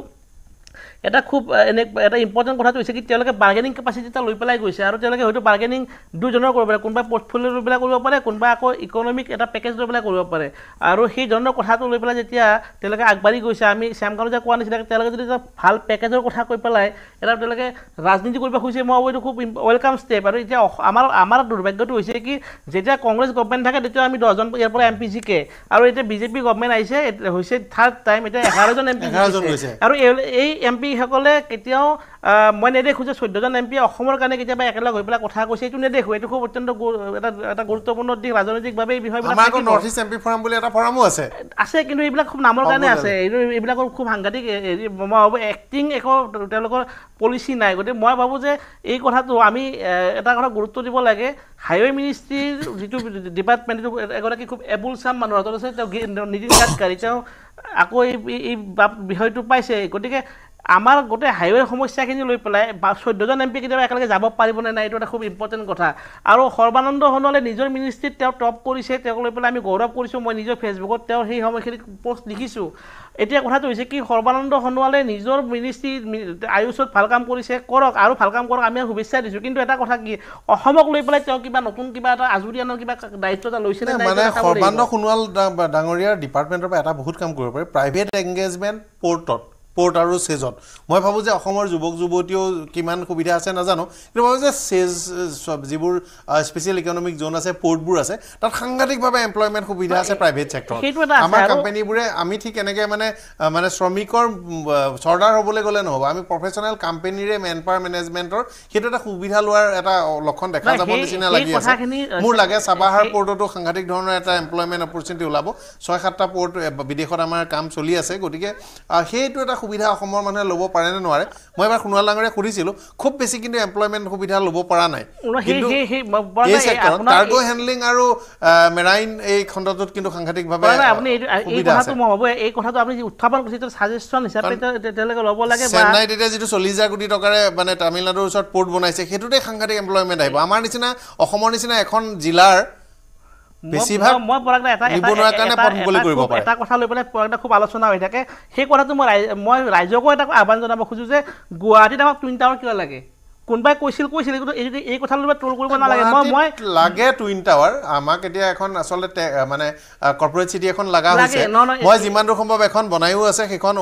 এটা খুব এনে এটা ইম্পৰ্টেণ্ট কথাটো হৈছে কি তেওঁলোকে বাৰ্গেনিং কেপাচিটি এটা লৈ পেলাই গৈছে আৰু তেওঁলোকে হয়তো বাৰ্গেনিং দুজনৰ কৰিব পাৰে কোনোবাই পৰ্টফলিঅ' লৈ পেলাই কৰিব পাৰে কোনোবাই আকৌ ইকনমিক এটা পেকেজ লৈ পেলাই কৰিব পাৰে আৰু সেই ধৰণৰ কথাটো লৈ পেলাই যেতিয়া তেওঁলোকে আগবাঢ়ি গৈছে আমি শ্যামগাঁও যে কোৱা নিচিনাকৈ তেওঁলোকে যদি এটা ভাল পেকেজৰ কথা কৈ পেলাই এটা তেওঁলোকে ৰাজনীতি কৰিব খুজিছে মই এইটো খুব ৱেলকাম ষ্টেপ আৰু এতিয়া আমাৰ আমাৰ দুৰ্ভাগ্যটো হৈছে কি যেতিয়া কংগ্ৰেছ গভমেণ্ট থাকে তেতিয়া আমি দহজন ইয়াৰ পৰা এম পি জিকে আৰু এতিয়া বিজেপি গভমেণ্ট আহিছে হৈছে থাৰ্ড টাইম এতিয়া এঘাৰজন এম পি আৰু এই এম পি এমপিসকলে কেতিয়াও মই নেদেখোঁ যে চৈধ্যজন এম পিয়ে অসমৰ কাৰণে কেতিয়াবা একেলগ হৈ পেলাই কথা কৈছে এইটো নেদেখোঁ এইটো খুব অত্যন্ত এটা গুৰুত্বপূৰ্ণ দিশ ৰাজনৈতিকভাৱে এই বিষয়বিলাক আছে আছে কিন্তু এইবিলাক খুব নামৰ কাৰণে আছে এইবিলাকৰ খুব সাংঘাতিক হেৰি মই ভাবোঁ এক্টিং একো তেওঁলোকৰ পলিচি নাই গতিকে মই ভাবোঁ যে এই কথাটো আমি এটা কথা গুৰুত্ব দিব লাগে হাইৱে মিনিষ্ট্ৰীৰ যিটো ডিপাৰ্টমেণ্ট এগৰাকী খুব এবুল এবুলচাম মানুহ আছে তেওঁ নীতি গাডকাৰী তেওঁ আকৌ এই বিষয়টো পাইছে গতিকে আমাৰ গোটেই হাইৱেৰ সমস্যাখিনি লৈ পেলাই বা চৈধ্যজন এম পি কেতিয়াবা একেলগে যাব পাৰিবনে নাই এইটো এটা খুব ইম্পৰ্টেণ্ট কথা আৰু সৰ্বানন্দ সোণোৱালে নিজৰ মিনিষ্ট্ৰিত তেওঁ টপ কৰিছে তেওঁক লৈ পেলাই আমি গৌৰৱ কৰিছোঁ মই নিজৰ ফেচবুকত তেওঁৰ সেই সময়খিনিত পষ্ট লিখিছোঁ এতিয়া কথাটো হৈছে কি সৰ্বানন্দ সোণোৱালে নিজৰ মিনিষ্ট্ৰীত আয়ুষত ভাল কাম কৰিছে কৰক আৰু ভাল কাম কৰক আমি শুভেচ্ছা দিছোঁ কিন্তু এটা কথা কি অসমক লৈ পেলাই তেওঁ কিবা নতুন কিবা এটা আজৰি আনৰ কিবা দায়িত্ব এটা লৈছে মানে সৰ্বানন্দ সোণোৱাল ডাঙৰীয়াৰ ডিপাৰ্টমেণ্টৰ পৰা এটা বহুত কাম কৰিব পাৰি প্ৰাইভেট এংগেজমেণ্ট পৰ্টত পৰ্ট আৰু চেজত মই ভাবোঁ যে অসমৰ যুৱক যুৱতীও কিমান সুবিধা আছে নাজানো কিন্তু ভাবোঁ যে চেজ যিবোৰ স্পেচিয়েল ইকনমিক জ'ন আছে পৰ্টবোৰ আছে তাত সাংঘাতিকভাৱে এমপ্লয়মেণ্ট সুবিধা আছে প্ৰাইভেট চেক্টৰ আমাৰ কোম্পানীবোৰে আমি ঠিক এনেকৈ মানে মানে শ্ৰমিকৰ চৰ্দাৰ হ'বলৈ গ'লে নহ'ব আমি প্ৰফেচনেল কোম্পেনীৰে মেন পাৱাৰ মেনেজমেণ্টৰ সেইটো এটা সুবিধা লোৱাৰ এটা লক্ষণ দেখা যাব নিচিনা লাগি আছে মোৰ লাগে চাবাহাৰ পৰ্টতো সাংঘাতিক ধৰণৰ এটা এমপ্লয়মেণ্ট অপৰচুনিটি ওলাব ছয় সাতটা পৰ্ট বিদেশত আমাৰ কাম চলি আছে গতিকে সেইটো এটা সুবিধা অসমৰ মানুহে ল'ব পাৰেনে নোৱাৰে মই এবাৰ সোণোৱাল ডাঙৰে সুধিছিলোঁ খুব বেছি কিন্তু এমপ্লয়মেণ্ট সুবিধা ল'ব পৰা নাই কাৰ্গো হেণ্ডলিং আৰু মেৰাইন এই খণ্ডটোত কিন্তু সাংঘাতিকভাৱে যিটো চল্লিছ হাজাৰ কোটি টকাৰে মানে তামিলনাডুৰ ওচৰত পৰ্ট বনাইছে সেইটোতে সাংঘাতিক এমপ্লয়মেণ্ট আহিব আমাৰ নিচিনা অসমৰ নিচিনা এখন জিলাৰ মই পৰাগ কৰিব এটা কথা লৈ পেলাই খুব আলোচনা হৈ থাকে সেই কথাটো মই মই ৰাইজকো এটা আহ্বান জনাব খোজোঁ যে গুৱাহাটীত আমাক টুইন টাৱাৰ কিয় লাগে কোনোবাই কৈছিল কৈছিল এই কথালৈ ট্ৰল কৰিব নালাগে মই মই লাগে টুইন টাৱাৰ আমাক এতিয়া এখন আচলতে মানে কৰ্পৰেট চিটি এখন লগা হৈছে মই যিমান দূৰ সম্ভৱ এখন বনায়ো আছে সেইখন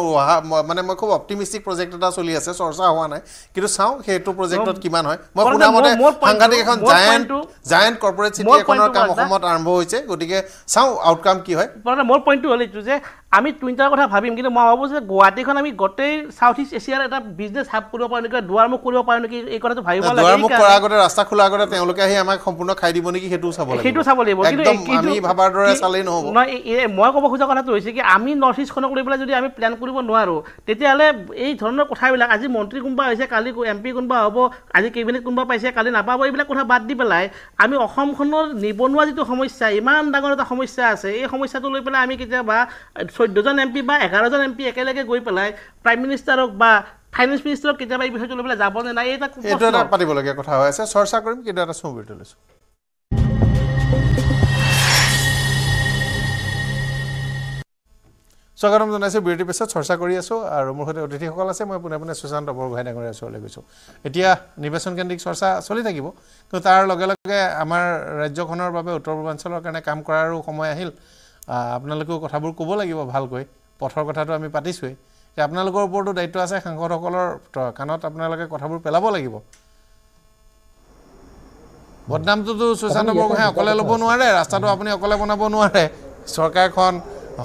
মানে মই খুব অপ্টিমিষ্টিক প্ৰজেক্ট এটা চলি আছে চৰ্চা হোৱা নাই কিন্তু চাওঁ সেইটো প্ৰজেক্টত কিমান হয় মই শুনামতে সাংঘাতিক এখন জায়েণ্ট জায়েণ্ট কৰ্পৰেট চিটি এখনৰ কাম অসমত আৰম্ভ হৈছে গতিকে চাওঁ আউটকাম কি হয় মোৰ পইণ্টটো হ'ল এইটো যে আমি টুইণ্টাৰ কথা ভাবিম কিন্তু মই ভাবোঁ যে গুৱাহাটীখন আমি গোটেই চাউথ ইষ্ট এছিয়াৰ এটা বিজনেছ হাব কৰিব পাৰোঁ নেকি দুৱাৰমুখ কৰিব পাৰোঁ নেকি এই কথাটো ভাবিব লাগে ৰাস্তা খোলাৰ আগতে তেওঁলোকে আহি আমাক সম্পূৰ্ণ খাই দিব নেকি সেইটো চাব লাগিব সেইটো চাব লাগিব কিন্তু ভাবাৰ দৰে চালেই নহ'ব মই ক'ব খোজা কথাটো হৈছে কি আমি নৰ্থ ইষ্টখনক লৈ পেলাই যদি আমি প্লেন কৰিব নোৱাৰোঁ তেতিয়াহ'লে এই ধৰণৰ কথাবিলাক আজি মন্ত্ৰী কোনোবা হৈছে কালি এম পি কোনোবা হ'ব আজি কেবিনেট কোনোবা পাইছে কালি নাপাব এইবিলাক কথা বাদ দি পেলাই আমি অসমখনৰ নিবনুৱা যিটো সমস্যা ইমান ডাঙৰ এটা সমস্যা আছে এই সমস্যাটো লৈ পেলাই আমি কেতিয়াবা চৈধ্যজন এম পি বা এঘাৰজন এম পি একেলগে গৈ পেলাই প্ৰাইম মিনিষ্টাৰক বা ফাইনেন্স মিনিষ্টাৰক কেতিয়াবা এই বিষয়টো লৈ পেলাই যাবনে নাই এটা পাতিবলগীয়া কথা হৈ আছে চৰ্চা কৰিম কিন্তু এটা চমু বিৰতি লৈছোঁ স্বাগতম জনাইছোঁ বিৰতিৰ পিছত চৰ্চা কৰি আছোঁ আৰু মোৰ সৈতে অতিথিসকল আছে মই পোনে পোনে সুশান্ত বৰগোহাঁই ডাঙৰীয়াৰ ওচৰলৈ গৈছোঁ এতিয়া নিৰ্বাচন কেন্দ্ৰিক চৰ্চা চলি থাকিব কিন্তু তাৰ লগে লগে আমাৰ ৰাজ্যখনৰ বাবে উত্তৰ পূৰ্বাঞ্চলৰ কাৰণে কাম কৰাৰো সময় আহিল আপোনালোকেও কথাবোৰ ক'ব লাগিব ভালকৈ পথৰ কথাটো আমি পাতিছোৱেই যে আপোনালোকৰ ওপৰতো দায়িত্ব আছে সাংসদসকলৰ কাণত আপোনালোকে কথাবোৰ পেলাব লাগিব বদনামটোতো সুশান্ত বৰগোহাঁই অকলে ল'ব নোৱাৰে ৰাস্তাটো আপুনি অকলে বনাব নোৱাৰে চৰকাৰখন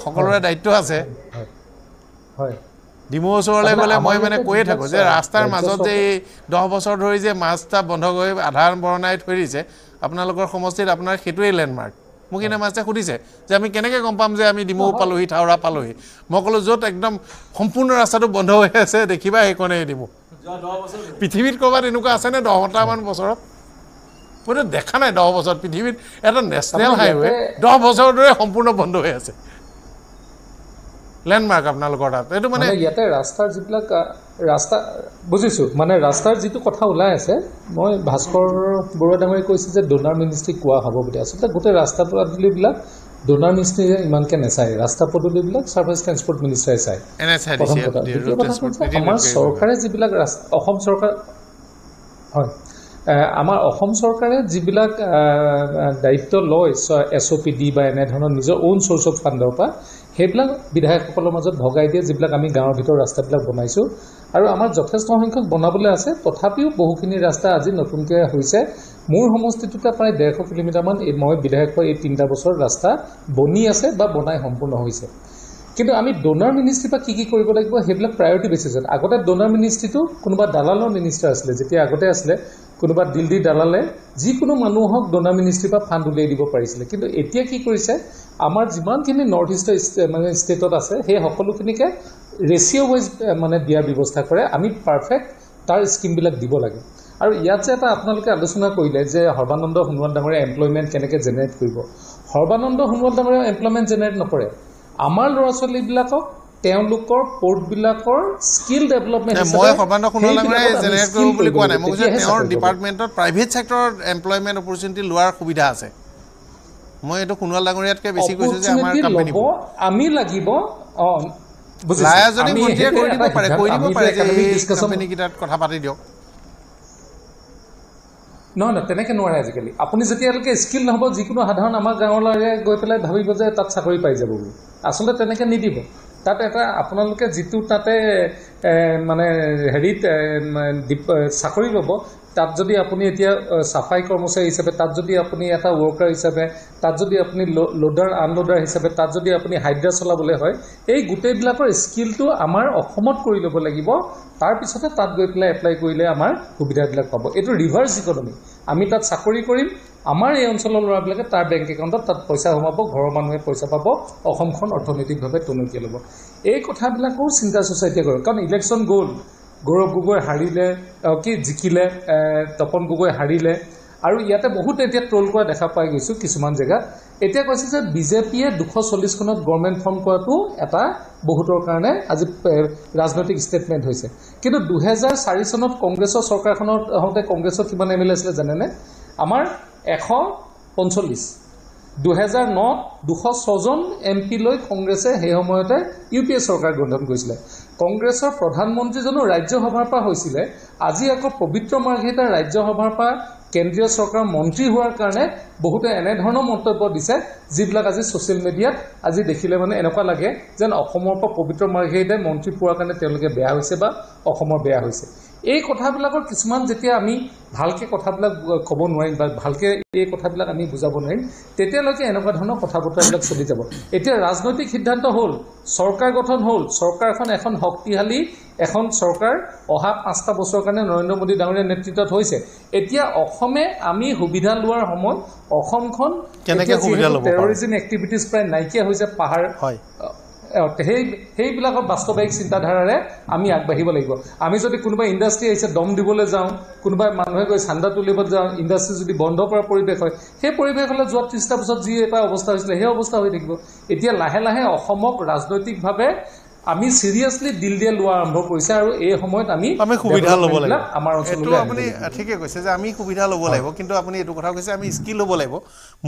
সকলোৰে দায়িত্ব আছে ডিমৌ ওচৰলৈ গ'লে মই মানে কৈয়ে থাকোঁ যে ৰাস্তাৰ মাজত যে এই দহ বছৰ ধৰি যে মাজটা বন্ধ কৰি আধাৰ বৰণাই থৈ দিছে আপোনালোকৰ সমষ্টিত আপোনাৰ সেইটোৱেই লেণ্ডমাৰ্ক মোক এনে মাছে সুধিছে যে আমি কেনেকৈ গম পাম যে আমি ডিমৌ পালোহি থাওৰা পালোহি মই ক'লোঁ য'ত একদম সম্পূৰ্ণ ৰাস্তাটো বন্ধ হৈ আছে দেখিবা সেইকণেই ডিমৌ পৃথিৱীত ক'ৰবাত এনেকুৱা আছেনে দহটামান বছৰত মইতো দেখা নাই দহ বছৰত পৃথিৱীত এটা নেশ্যনেল হাইৱে দহ বছৰৰ দৰে সম্পূৰ্ণ বন্ধ হৈ আছে লেণ্ডমাৰ্ক আপোনালোকৰ তাত এইটো মানে ইয়াতে ৰাস্তাৰ যিবিলাক ৰাস্তা বুজিছোঁ মানে ৰাস্তাৰ যিটো কথা ওলাই আছে মই ভাস্কৰ বৰুৱা ডাঙৰীয়ে কৈছে যে ডোনাৰ মিনিষ্ট্ৰী কোৱা হ'ব বুলি আচলতে গোটেই ৰাস্তা পদূলিবিলাক ডোনাৰ মিনিষ্ট্ৰীয়ে ইমানকৈ নাচায় ৰাস্তা পদূলিবিলাক ছাৰ্ভিচ ট্ৰেন্সপৰ্ট মিনিষ্ট্ৰাই চায় প্ৰথম কথা আমাৰ চৰকাৰে যিবিলাক অসম চৰকাৰ হয় আমাৰ অসম চৰকাৰে যিবিলাক দায়িত্ব লয় এছ অ' পি ডি বা এনেধৰণৰ নিজৰ অ'ন চ'ৰ্চ অফ ফাণ্ডৰ পৰা সেইবিলাক বিধায়কসকলৰ মাজত ভগাই দিয়ে যিবিলাক আমি গাঁৱৰ ভিতৰৰ ৰাস্তাবিলাক বনাইছোঁ আৰু আমাৰ যথেষ্ট সংখ্যক বনাবলৈ আছে তথাপিও বহুখিনি ৰাস্তা আজি নতুনকৈ হৈছে মোৰ সমষ্টিটোতে প্ৰায় ডেৰশ কিলোমিটাৰমান এই মই বিধায়ক হোৱা এই তিনিটা বছৰ ৰাস্তা বনি আছে বা বনাই সম্পূৰ্ণ হৈছে কিন্তু আমি ড'নাৰ মিনিষ্ট্ৰীৰ পৰা কি কি কৰিব লাগিব সেইবিলাক প্ৰায়ৰিটি বেচিছত আগতে ড'নাৰ মিনিষ্ট্ৰিটো কোনোবা দালালৰ মিনিষ্টাৰ আছিলে যেতিয়া আগতে আছিলে কোনোবা দিল্লী দালালে যিকোনো মানুহক ডনা মিনিষ্ট্ৰীৰ পৰা ফাণ্ড উলিয়াই দিব পাৰিছিলে কিন্তু এতিয়া কি কৰিছে আমাৰ যিমানখিনি নৰ্থ ইষ্ট মানে ষ্টেটত আছে সেই সকলোখিনিকে ৰেচিঅ' ৱাইজ মানে দিয়াৰ ব্যৱস্থা কৰে আমি পাৰফেক্ট তাৰ স্কিমবিলাক দিব লাগে আৰু ইয়াত যে এটা আপোনালোকে আলোচনা কৰিলে যে সৰ্বানন্দ সোণোৱাল ডাঙৰে এমপ্লয়মেণ্ট কেনেকৈ জেনেৰেট কৰিব সৰ্বানন্দ সোণোৱাল ডাঙৰে এমপ্লয়মেণ্ট জেনেৰেট নকৰে আমাৰ ল'ৰা ছোৱালীবিলাকক তেওঁলোকৰ কোৰ্টবিলাকৰ স্কিল ডেভেলপমেণ্ট মই সৰ্বানন্দ সোণোৱালে মানে জেনেৰেট কৰিব বুলি কোৱা নাই মই কৈছোঁ তেওঁৰ ডিপাৰ্টমেণ্টত প্ৰাইভেট ছেক্টৰত এমপ্লয়মেণ্ট অপৰচুনিটি লোৱাৰ সুবিধা আছে মই এইটো সোণোৱাল ডাঙৰীয়াতকৈ বেছি কৈছোঁ যে আমাৰ কোম্পানী আমি লাগিব নহয় নহয় তেনেকৈ নোৱাৰে আজিকালি আপুনি যেতিয়ালৈকে স্কিল নহ'ব যিকোনো সাধাৰণ আমাৰ গাঁৱৰ ল'ৰাই গৈ পেলাই ভাবিব যে তাত চাকৰি পাই যাব বুলি আচলতে তেনেকৈ নিদিব তাত এটা আপোনালোকে যিটো তাতে মানে হেৰিত চাকৰি ল'ব তাত যদি আপুনি এতিয়া চাফাই কৰ্মচাৰী হিচাপে তাত যদি আপুনি এটা ৱৰ্কাৰ হিচাপে তাত যদি আপুনি লোডাৰ আনলোডাৰ হিচাপে তাত যদি আপুনি হাইড্ৰা চলাবলৈ হয় এই গোটেইবিলাকৰ স্কিলটো আমাৰ অসমত কৰি ল'ব লাগিব তাৰপিছতে তাত গৈ পেলাই এপ্লাই কৰিলে আমাৰ সুবিধাবিলাক পাব এইটো ৰিভাৰ্চ ইকনমি আমি তাত চাকৰি কৰিম আমাৰ এই অঞ্চলৰ ল'ৰাবিলাকে তাৰ বেংক একাউণ্টত তাত পইচা সোমাব ঘৰৰ মানুহে পইচা পাব অসমখন অৰ্থনৈতিকভাৱে টনকিয়াল ল'ব এই কথাবিলাকো চিন্তা চ'চাইটিয়ে কৰে কাৰণ ইলেকশ্যন গ'ল গৌৰৱ গগৈ হাৰিলে কি জিকিলে তপন গগৈ হাৰিলে আৰু ইয়াতে বহুত এতিয়া ট্ৰল কৰা দেখা পাই গৈছোঁ কিছুমান জেগাত এতিয়া কৈছে যে বিজেপিয়ে দুশ চল্লিছখনত গভৰ্ণমেণ্ট ফৰ্ম কৰাটো এটা বহুতৰ কাৰণে আজি ৰাজনৈতিক ষ্টেটমেণ্ট হৈছে কিন্তু দুহেজাৰ চাৰি চনত কংগ্ৰেছৰ চৰকাৰখনত আহোঁতে কংগ্ৰেছত কিমান এম এল এ আছিলে জানেনে আমাৰ এশ পঞ্চল্লিছ দুহেজাৰ নত দুশ ছজন এম পি লৈ কংগ্ৰেছে সেই সময়তে ইউ পি এ চৰকাৰ গঠন কৰিছিলে কংগ্ৰেছৰ প্ৰধানমন্ত্ৰীজনো ৰাজ্যসভাৰ পৰা হৈছিলে আজি আকৌ পবিত্ৰ মাৰ্ঘিতা ৰাজ্যসভাৰ পৰা কেন্দ্ৰীয় চৰকাৰ মন্ত্ৰী হোৱাৰ কাৰণে বহুতে এনেধৰণৰ মন্তব্য দিছে যিবিলাক আজি ছ'চিয়েল মিডিয়াত আজি দেখিলে মানে এনেকুৱা লাগে যেন অসমৰ পৰা পবিত্ৰ মাৰ্ঘিতাই মন্ত্ৰী পোৱাৰ কাৰণে তেওঁলোকে বেয়া হৈছে বা অসমৰ বেয়া হৈছে এই কথাবিলাকৰ কিছুমান যেতিয়া আমি ভালকৈ কথাবিলাক ক'ব নোৱাৰিম বা ভালকৈ এই কথাবিলাক আমি বুজাব নোৱাৰিম তেতিয়ালৈকে এনেকুৱা ধৰণৰ কথা বতৰাবিলাক চলি যাব এতিয়া ৰাজনৈতিক সিদ্ধান্ত হ'ল চৰকাৰ গঠন হ'ল চৰকাৰখন এখন শক্তিশালী এখন চৰকাৰ অহা পাঁচটা বছৰৰ কাৰণে নৰেন্দ্ৰ মোদী ডাঙৰীয়া নেতৃত্বত হৈছে এতিয়া অসমে আমি সুবিধা লোৱাৰ সময়ত অসমখন কেনেকৈ টেৰৰিজিম এক্টিভিটিজ প্ৰায় নাইকিয়া হৈছে পাহাৰ হয় সেই সেইবিলাকৰ বাস্তৱায়িক চিন্তাধাৰাৰে আমি আগবাঢ়িব লাগিব আমি যদি কোনোবাই ইণ্ডাষ্ট্ৰী আহিছে দম দিবলৈ যাওঁ কোনোবাই মানুহে গৈ চান্দা তুলিব যাওঁ ইণ্ডাষ্ট্ৰী যদি বন্ধ কৰা পৰিৱেশ হয় সেই পৰিৱেশলৈ যোৱা ত্ৰিছটা বছৰত যি এটা অৱস্থা হৈছিলে সেই অৱস্থা হৈ থাকিব এতিয়া লাহে লাহে অসমক ৰাজনৈতিকভাৱে আমি চিৰিয়াছলি দিল দিয়ে লোৱা আৰম্ভ কৰিছে আৰু এই সময়ত আমি আমি সুবিধা ল'ব লাগিব আমাৰ অঞ্চলত আপুনি ঠিকে কৈছে যে আমি সুবিধা ল'ব লাগিব কিন্তু আপুনি এইটো কথা কৈছে আমি স্কিল ল'ব লাগিব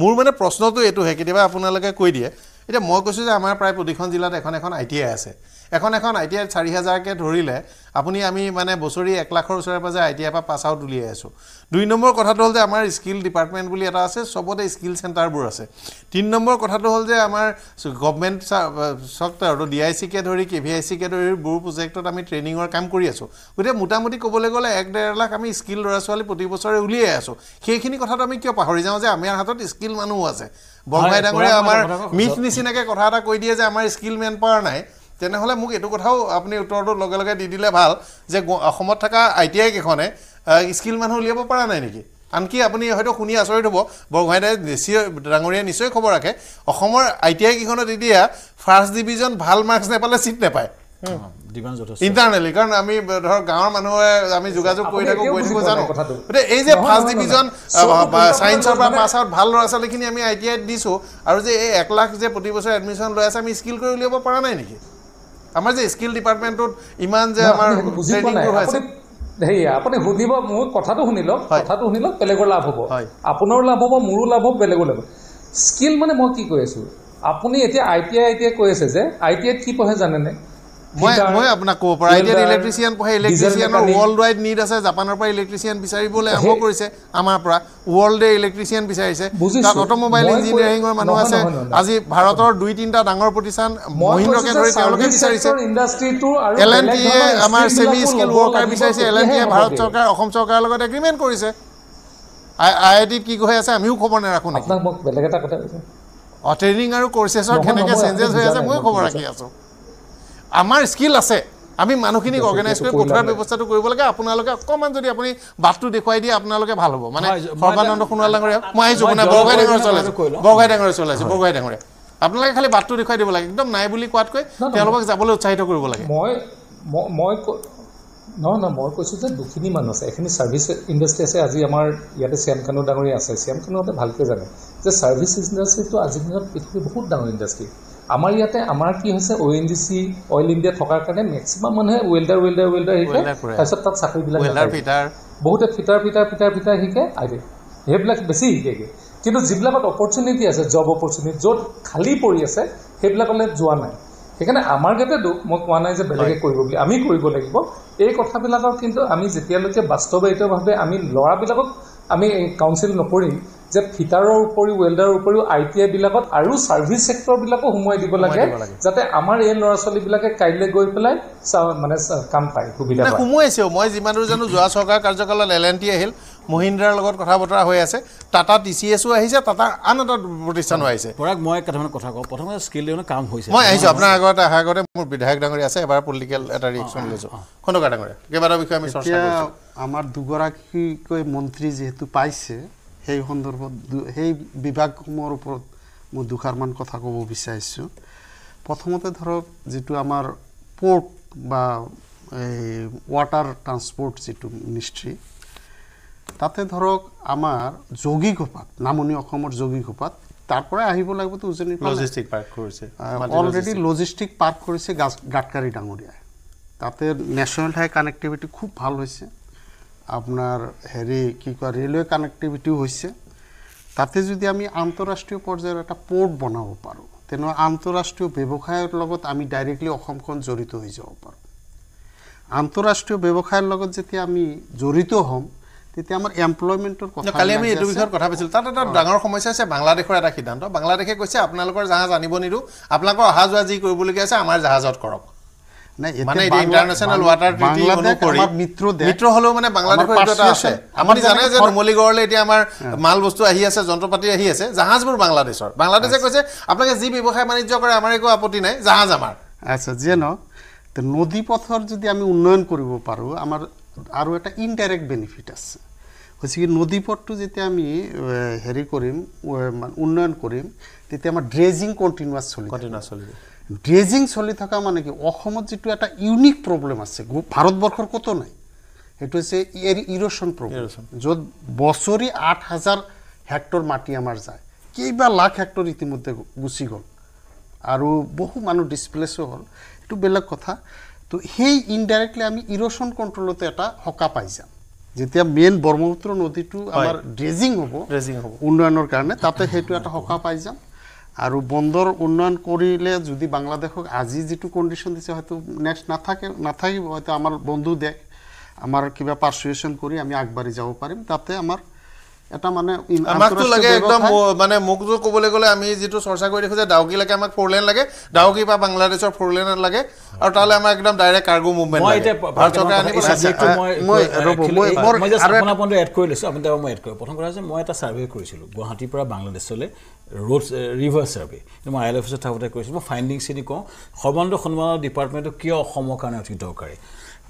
মোৰ মানে প্ৰশ্নটো এইটোহে কেতিয়াবা আপোনালোকে কৈ দিয়ে এতিয়া মই কৈছোঁ যে আমাৰ প্ৰায় প্ৰতিখন জিলাত এখন এখন আই টি আই আছে এখন এখন আই টি আই চাৰি হাজাৰকৈ ধৰিলে আপুনি আমি মানে বছৰি এক লাখৰ ওচৰে পাজৰে আই টি আইৰ পৰা পাছ আউট উলিয়াই আছোঁ দুই নম্বৰ কথাটো হ'ল যে আমাৰ স্কিল ডিপাৰ্টমেণ্ট বুলি এটা আছে চবতে স্কিল চেণ্টাৰবোৰ আছে তিনি নম্বৰ কথাটো হ'ল যে আমাৰ গভমেণ্ট ছফ্টৱেৰটো ডি আই চিকে ধৰি কে ভি আই চিকে ধৰি বহু প্ৰজেক্টত আমি ট্ৰেইনিঙৰ কাম কৰি আছোঁ গতিকে মোটামুটি ক'বলৈ গ'লে এক ডেৰ লাখ আমি স্কিল ল'ৰা ছোৱালী প্ৰতি বছৰে উলিয়াই আছোঁ সেইখিনি কথাটো আমি কিয় পাহৰি যাওঁ যে আমাৰ হাতত স্কিল মানুহো আছে বৰগাই ডাঙৰীয়া আমাৰ মিথ নিচিনাকৈ কথা এটা কৈ দিয়ে যে আমাৰ স্কিল মেন পাৱাৰ নাই তেনেহ'লে মোক এইটো কথাও আপুনি উত্তৰটো লগে লগে দি দিলে ভাল যে অসমত থকা আই টি আই কেইখনে স্কিল মানুহ উলিয়াব পৰা নাই নেকি আনকি আপুনি হয়তো শুনি আচৰিত হ'ব বৰগোহাঁই নিশ্চয় ডাঙৰীয়াই নিশ্চয় খবৰ ৰাখে অসমৰ আই টি আই কেইখনত এতিয়া ফাৰ্ষ্ট ডিভিজন ভাল মাৰ্কছ নেপালে চিট নেপায় ইণ্টাৰনেলি কাৰণ আমি ধৰক গাঁৱৰ মানুহে আমি যোগাযোগ কৰি থাকোঁ গৈ থাকোঁ জানো গতিকে এই যে ফাৰ্ষ্ট ডিভিজন চায়েন্সৰ পৰা পাছ আউট ভাল ল'ৰা ছোৱালীখিনি আমি আই টি আইত দিছোঁ আৰু যে এই এক লাখ যে প্ৰতি বছৰে এডমিশ্যন লৈ আছে আমি স্কিল কৰি উলিয়াব পৰা নাই নেকি আমাৰ যে স্কিল ডিপাৰ্টমেণ্টত ইমান যে হেৰি আপুনি সুধিব মোৰ কথাটো শুনি লওক কথাটো শুনি লওক বেলেগৰ লাভ হ'ব আপোনাৰ লাভ হ'ব মোৰো লাভ হ'ব বেলেগৰ লাভ স্কিল মানে মই কি কৈ আছোঁ আপুনি এতিয়া I T I I T I কৈ আছে যে আই টি আইত কি পঢ়ে জানেনে মই মই আপোনাক ক'ব পাৰোঁ আইডিয়া ইলেক্ট্ৰিচিয়ান পঢ়ে ইলেক্ট্ৰিচিয়ানৰ ৱৰ্ল্ড ৱাইড নিড আছে জাপানৰ পৰা ইলেক্ট্ৰিচিয়ান বিচাৰিবলৈ আৰম্ভ কৰিছে আমাৰ পৰা ৱৰ্ল্ডে ইলেক্ট্ৰিচিয়ান বিচাৰিছে তাত অট'মোবাইল ইঞ্জিনিয়াৰিঙৰ মানুহ আছে আজি ভাৰতৰ দুই তিনিটা ডাঙৰ প্ৰতিষ্ঠান মহিন্দ্ৰকে ধৰি তেওঁলোকে বিচাৰিছে এল এন টিয়ে আমাৰ ছেমি স্কিল ৱৰ্কাৰ বিচাৰিছে এল এন টিয়ে ভাৰত চৰকাৰ অসম চৰকাৰৰ লগত এগ্ৰিমেণ্ট কৰিছে আই আই আই টিত কি কৈ আছে আমিও খবৰ নাৰাখোঁ নেকি অঁ ট্ৰেইনিং আৰু কৰ্চেছৰ কেনেকৈ চেঞ্জেছ হৈ আছে ময়ো খবৰ ৰাখি আছোঁ আমাৰ স্কিল আছে আমি মানুহখিনিক অৰ্গেনাইজ কৰি পঠোৱাৰ ব্যৱস্থাটো কৰিব লাগে আপোনালোকে অকণমান যদি আপুনি বাটটো দেখুৱাই দিয়ে আপোনালোকে ভাল হ'ব মানে সৰ্বানন্দ সোণোৱাল ডাঙৰে মই আহিছোঁ বগাই ডাঙৰ চলাইছোঁ বগাই ডাঙৰীয়া চলাইছোঁ বগাই ডাঙৰীয়া আপোনালোকে খালী বাটটো দেখুৱাই দিব লাগে একদম নাই বুলি কোৱাতকৈ তেওঁলোকক যাবলৈ উৎসাহিত কৰিব লাগে মই মই নহয় নহয় মই কৈছোঁ যে দুখিনি মানুহ আছে এইখিনি ছাৰ্ভিচ ইণ্ডাষ্ট্ৰী আছে আজি আমাৰ ইয়াতে চিয়াম খানু ডাঙৰীয়া আছে চিয়াম খানুহঁতে ভালকৈ জানে যে ছাৰ্ভিচ ইণ্ডাষ্ট্ৰীটো আজিৰ দিনত পৃথিৱীৰ বহুত ডাঙৰ ইণ্ডাষ্ট্ৰী আমাৰ ইয়াতে আমাৰ কি হৈছে O' N G C Oil India থকাৰ কাৰণে মেক্সিমাম মানুহে ৱেল্ডাৰ ৱেল্ডাৰ ৱেল্ডাৰ শিকে তাৰপিছত তাত চাকৰিবিলাক বহুতে ফিটাৰ ফিটাৰ ফিটাৰ ফিটাৰ শিকে আইডি সেইবিলাক বেছি শিকেগৈ কিন্তু যিবিলাকত অপৰচুনিটি আছে জব অপৰচুনিটি য'ত খালী পৰি আছে সেইবিলাকলৈ যোৱা নাই সেইকাৰণে আমাৰ গাতে দুখ মই কোৱা নাই যে বেলেগে কৰিব বুলি আমি কৰিব লাগিব এই কথাবিলাকক কিন্তু আমি যেতিয়ালৈকে বাস্তৱায়িতভাৱে আমি ল'ৰাবিলাকক আমি কাউন্সিল নকৰিম যে ফিটাৰৰ উপৰিও ৱেল্ডাৰৰ উপৰিও আই টি আইবিলাকত আৰু ছাৰ্ভিচ ছেক্টৰবিলাকো সোমোৱাই দিব লাগে যাতে আমাৰ এই ল'ৰা ছোৱালীবিলাকে কাইলৈ গৈ পেলাই মানে কাম পায় সুবিধা সোমোৱাইছেও মই যিমান দূৰ জানো যোৱা চৰকাৰ কাৰ্যকালত এল এন টি আহিল মহিন্দ্ৰাৰ লগত কথা বতৰা হৈ আছে টাটা টি চি এছো আহিছে টাটা আন এটা প্ৰতিষ্ঠানো আহিছে পৰাগ মই কেইটামান কথা কওঁ প্ৰথমতে স্কিল ডেভেলপমেণ্ট কাম হৈছে মই আহিছোঁ আপোনাৰ আগতে অহাৰ আগতে মোৰ বিধায়ক ডাঙৰীয়া আছে এবাৰ পলিটিকেল এটা ৰিয়েকশ্যন লৈছোঁ খন্দকাৰ ডাঙৰীয়া কেইবাটাও বিষয়ে আমি চৰ্চা আমাৰ দুগৰাকীকৈ মন্ত্ৰী যিহেতু পাইছে সেই সন্দৰ্ভত সেই বিভাগসমূহৰ ওপৰত মই দুষাৰমান কথা ক'ব বিচাৰিছোঁ প্ৰথমতে ধৰক যিটো আমাৰ পৰ্ট বা এই ৱাটাৰ ট্ৰান্সপৰ্ট যিটো মিনিষ্ট্ৰী তাতে ধৰক আমাৰ যৌগিক উপাত নামনি অসমৰ যৌগিক উপাত তাৰ পৰাই আহিব লাগিব তো উজনি লজিষ্টিক পাৰ্ক কৰিছে অলৰেডি লজিষ্টিক পাৰ্ক কৰিছে গাছ গাটকাৰী ডাঙৰীয়াই তাতে নেশ্যনেল হাই কানেক্টিভিটি খুব ভাল হৈছে আপোনাৰ হেৰি কি কয় ৰেলৱে কানেক্টিভিটিও হৈছে তাতে যদি আমি আন্তঃৰাষ্ট্ৰীয় পৰ্যায়ৰ এটা পৰ্ট বনাব পাৰোঁ তেনে আন্তঃৰাষ্ট্ৰীয় ব্যৱসায়ৰ লগত আমি ডাইৰেক্টলি অসমখন জড়িত হৈ যাব পাৰোঁ আন্তঃৰাষ্ট্ৰীয় ব্যৱসায়ৰ লগত যেতিয়া আমি জড়িত হ'ম তেতিয়া আমাৰ এমপ্লয়মেণ্টৰ কথা কালি আমি এইটো বিষয়ত কথা পাতিছিলোঁ তাত এটা ডাঙৰ সমস্যা আছে বাংলাদেশৰ এটা সিদ্ধান্ত বাংলাদেশে কৈছে আপোনালোকৰ জাহাজ আনিব নিদিওঁ আপোনালোকৰ অহা যোৱা যি কৰিবলগীয়া আছে আমাৰ জাহাজত কৰক মাল বস্তু আহি আছে যন্ত্ৰপাতি আহি আছে জাহাজবোৰ বাংলাদেশৰ বাংলাদেশে কৈছে আপোনালোকে যি ব্যৱসায় বাণিজ্য কৰে আমাৰ একো আপত্তি নাই জাহাজ আমাৰ আচ্ছা যিয়ে ন নদী পথৰ যদি আমি উন্নয়ন কৰিব পাৰোঁ আমাৰ আৰু এটা ইনডাইৰেক্ট বেনিফিট আছে হৈছে কি নদী পথটো যেতিয়া আমি হেৰি কৰিম উন্নয়ন কৰিম তেতিয়া আমাৰ ড্ৰেজিং কণ্টিনিউ কণ্টিনিউ চলিব ড্ৰেজিং চলি থকা মানে কি অসমত যিটো এটা ইউনিক প্ৰব্লেম আছে ভাৰতবৰ্ষৰ কত নাই সেইটো হৈছে এৰ ইৰচন প্ৰব্লেম যত বছৰি আঠ হাজাৰ হেক্টৰ মাটি আমাৰ যায় কেইবা লাখ হেক্টৰ ইতিমধ্যে গুচি গ'ল আৰু বহু মানুহ ডিসপ্লেসও হল সেইটো বেলেগ কথা তো সেই ইনডাইৰেক্টলি আমি ইৰ'চন কণ্ট্ৰলতে এটা সকাহ পাই যাম যেতিয়া মেইন ব্ৰহ্মপুত্ৰ নদীটো আমাৰ ড্ৰেজিং হব ড্ৰেজিং হব উন্নয়নেৰ কাৰণে তাতে সেইটো এটা সকাহ পাই যাম আৰু বন্দৰ উন্নয়ন কৰিলে যদি বাংলাদেশক আজি যিটো কণ্ডিশ্যন দিছে হয়তো নেক্সট নাথাকে নাথাকিব হয়তো আমাৰ বন্ধু দেশ আমাৰ কিবা পাৰ্চুৱেশ্যন কৰি আমি আগবাঢ়ি যাব পাৰিম তাতে আমাৰ এটা মানে আমাকতো লাগে একদম মানে মুখজো কবলে গলে আমি যেটো চৰ্চা কৰি দেখো যে ডাউকি লাগে আমাক ফোৰ লাগে ডাউকি বা বাংলাদেশৰ ফোৰ লাগে আৰু তালে আমাক একদম ডাইৰেক্ট কাৰ্গো মুভমেন্ট মই এটা ভাৰত চৰকাৰে আনি পাছে মই মই মই আৰু আপোনাৰ পণ্ডে এড কৰি লৈছো আপোনাক মই এড কৰো প্ৰথম কথা হৈছে মই এটা সাৰ্ভে কৰিছিলোঁ গুৱাহাটীৰ পৰা বাংলাদেশলৈ ৰোড ৰিভাৰ ছাৰ্ভে মই আই এল এফ এছত থাকোঁতে কৈছিলোঁ মই ফাইণ্ডিংছখিনি কওঁ সৰ্বানন্দ সন্মানৰ ডিপাৰ্টমেণ্টটো কিয় অসমৰ কাৰণে অতি দৰকাৰী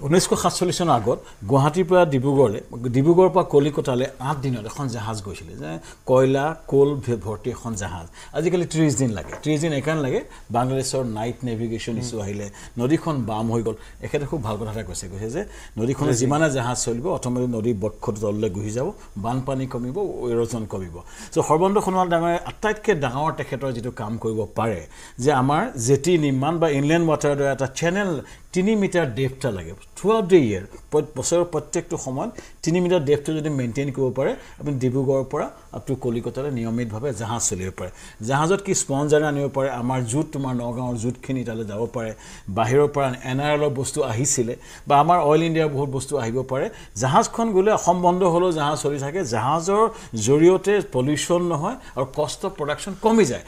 ঊনৈছশ সাতচল্লিছ চনৰ আগত গুৱাহাটীৰ পৰা ডিব্ৰুগড়লৈ ডিব্ৰুগড়ৰ পৰা কলিকতালৈ আঠ দিনত এখন জাহাজ গৈছিলে যে কয়লা কল ভৰ্তি এখন জাহাজ আজিকালি ত্ৰিছ দিন লাগে ত্ৰিছ দিন এইকাৰণে লাগে বাংলাদেশৰ নাইট নেভিগেশ্যন ইছ্যু আহিলে নদীখন বাম হৈ গ'ল এখেতে খুব ভাল কথা এটা কৈছে কৈছে যে নদীখনে যিমানে জাহাজ চলিব অট'মেটিক নদীৰ বক্ষটো তললৈ গুচি যাব বানপানী কমিব ৱেৰজন কমিব চ' সৰ্বন্ত সোণোৱাল ডাঙৰে আটাইতকৈ ডাঙৰ তেখেতৰ যিটো কাম কৰিব পাৰে যে আমাৰ জেটি নিৰ্মাণ বা ইনলেণ্ড ৱাটাৰৰ দৰে এটা চেনেল তিনি মিটাৰ ডেপ্থ লাগে থ্ৰু আউট দ্য ইয়েৰ বছৰৰ প্ৰত্যেকটো সময়ত তিনি মিটাৰ ডেপ্থটো যদি মেইনটেইন কৰিব পাৰে আপুনি ডিব্ৰুগড়ৰ পৰা আপ টু কলিকতালৈ নিয়মিতভাৱে জাহাজ চলিব পাৰে জাহাজত কি স্পঞ্জাৰ আনিব পাৰে আমাৰ জোঁট তোমাৰ নগাঁৱৰ জোঁটখিনি তালৈ যাব পাৰে বাহিৰৰ পৰা এন আৰ এলৰ বস্তু আহিছিলে বা আমাৰ অইল ইণ্ডিয়াৰ বহুত বস্তু আহিব পাৰে জাহাজখন গ'লে অসম বন্ধ হ'লেও জাহাজ চলি থাকে জাহাজৰ জৰিয়তে পলিউশ্যন নহয় আৰু কষ্ট প্ৰডাকশ্যন কমি যায়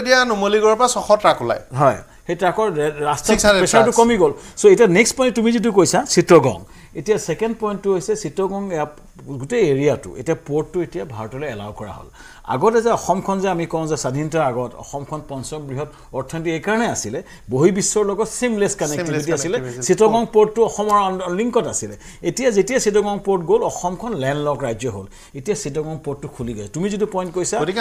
এতিয়া নুমলীগড়ৰ পৰা ছশ ট্ৰাক ওলায় হয় সেই ট্ৰাকৰ ৰাস্তা প্ৰেচাৰটো কমি গ'ল চ' এতিয়া নেক্সট পইণ্ট তুমি যিটো কৈছা চিত্ৰগং এতিয়া ছেকেণ্ড পইণ্টটো হৈছে চিত্ৰগং এয়াৰ গোটেই এৰিয়াটো এতিয়া পৰ্টটো এতিয়া ভাৰতলৈ এলাউ কৰা হ'ল আগতে যে অসমখন যে আমি কওঁ যে স্বাধীনতাৰ আগত অসমখন পঞ্চম বৃহৎ অৰ্থনীতি এইকাৰণে আছিলে বহিবিশ্বৰ লগত ছিমলেছ কানেক্টিভিটি আছিলে চিটগং পৰ্টটো অসমৰ লিংকত আছিলে এতিয়া যেতিয়া চিটগং পৰ্ট গ'ল অসমখন লেণ্ড লক ৰাজ্য হ'ল এতিয়া চিটগং পৰ্টটো খুলি গৈছে তুমি যিটো পইণ্ট কৈছা গতিকে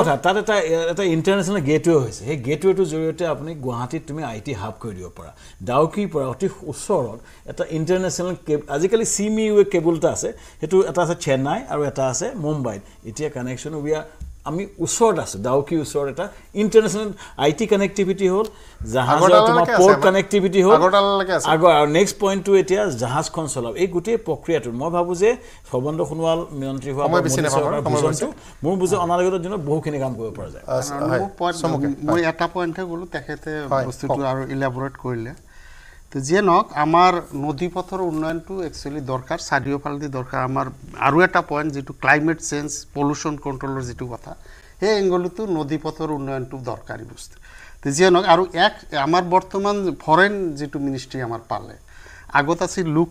কথা তাত এটা এটা ইণ্টাৰনেশ্যনেল গেটৱে হৈছে সেই গেটৱেটোৰ জৰিয়তে আপুনি গুৱাহাটীত তুমি আই টি হাব লাভ কৰি দিব পৰা ডাউকীৰ পৰা অতি ওচৰত এটা ইণ্টাৰনেশ্যনেল কে আজিকালি চিমি ৱে কেবুল এটা আছে সেইটো এটা আছে চেন্নাই আৰু এটা আছে মুম্বাইত এতিয়া কানেকশ্যন উবিয়া আমি ওচৰত আছোঁ ডাউকিৰ ওচৰত এটা ইণ্টাৰনেশ্যনেল আই টি কানেক্টিভিটি হ'ল জাহাজৰ তোমাৰ পৰ্ট কানেক্টিভিটি হ'ল আগৰ আৰু নেক্সট পইণ্টটো এতিয়া জাহাজখন চলাব এই গোটেই প্ৰক্ৰিয়াটো মই ভাবোঁ যে সৰ্বন্ত সোণোৱাল মন্ত্ৰী হোৱা মোৰ বুজি অনাগত দিনত বহুখিনি কাম কৰিব পৰা যায় মই এটা পইণ্টহে ক'লোঁ তেখেতে বস্তুটো আৰু ইলেবৰেট কৰিলে যে নক আমাৰ নদীপথৰ উন্নয়নটো একচুৱেলি দৰকাৰ চাৰিওফালেদি দৰকাৰ আমাৰ আৰু এটা পইণ্ট যিটো ক্লাইমেট চেঞ্জ পলুশ্যন কণ্ট্ৰলৰ যিটো কথা সেই এংগলতো নদীপথৰ উন্নয়নটো দৰকাৰী বস্তু যিয়ে নহওক আৰু এক আমাৰ বৰ্তমান ফৰেইন যিটো মিনিষ্ট্ৰী আমাৰ পালে আগত আছিল লুক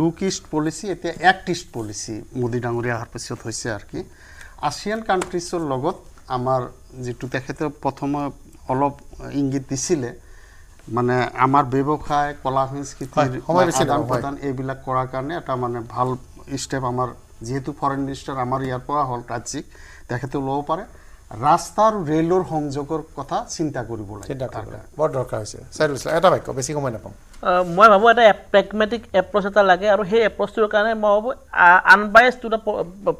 লুক ইষ্ট পলিচি এতিয়া এক্ট ইষ্ট পলিচি মোদী ডাঙৰীয়া অহাৰ পিছত হৈছে আৰু কি আছিয়ান কাণ্ট্ৰিছৰ লগত আমাৰ যিটো তেখেতে প্ৰথমে অলপ ইংগিত দিছিলে মানে আমাৰ ব্যৱসায় কলা সংস্কৃতিৰ এইবিলাক কৰাৰ কাৰণে এটা মানে ভাল ষ্টেপ আমাৰ যিহেতু ফৰেন মিনিষ্টাৰ আমাৰ ইয়াৰ পৰা হ'ল ৰাজ্যিক তেখেতেও ল'ব পাৰে ৰাস্তা আৰু ৰেলৰ সংযোগৰ কথা চিন্তা কৰিব লাগে মই ভাবোঁ এটা প্ৰেগমেটিক এপ্ৰ'চ এটা লাগে আৰু সেই এপ্ৰ'চটোৰ কাৰণে মই ভাবোঁ unbiased to the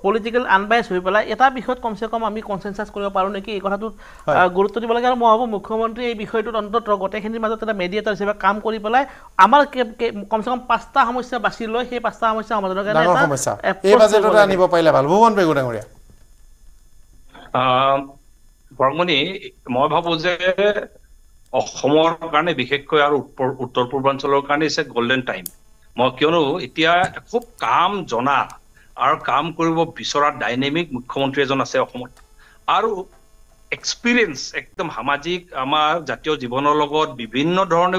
political unbiased হৈ পেলাই এটা বিষয়ত কমচে কম আমি কনচেঞ্চাছ কৰিব পাৰোঁ নেকি এই কথাটোত গুৰুত্ব দিব লাগে আৰু মই ভাবোঁ মুখ্যমন্ত্ৰী এই বিষয়টোত অন্তত গোটেইখিনিৰ মাজত এটা মেডিয়েটৰ হিচাপে কাম কৰি পেলাই আমাৰ কমচে কম পাঁচটা সমস্যা বাছি লৈ সেই পাঁচটা সমস্যা সমাধানৰ কাৰণে ভুৱন বেগুৰীয়া বৰঙণি মই ভাবোঁ যে অসমৰ কাৰণে বিশেষকৈ আৰু উত্তৰ পূৰ্বাঞ্চলৰ কাৰণে হৈছে গল্ডেন টাইম মই কিয়নো এতিয়া খুব কাম জনা আৰু কাম কৰিব বিচৰা ডাইনেমিক মুখ্যমন্ত্ৰী এজন আছে অসমত আৰু এক্সপিৰিয়েঞ্চ একদম সামাজিক আমাৰ জাতীয় জীৱনৰ লগত বিভিন্ন ধৰণে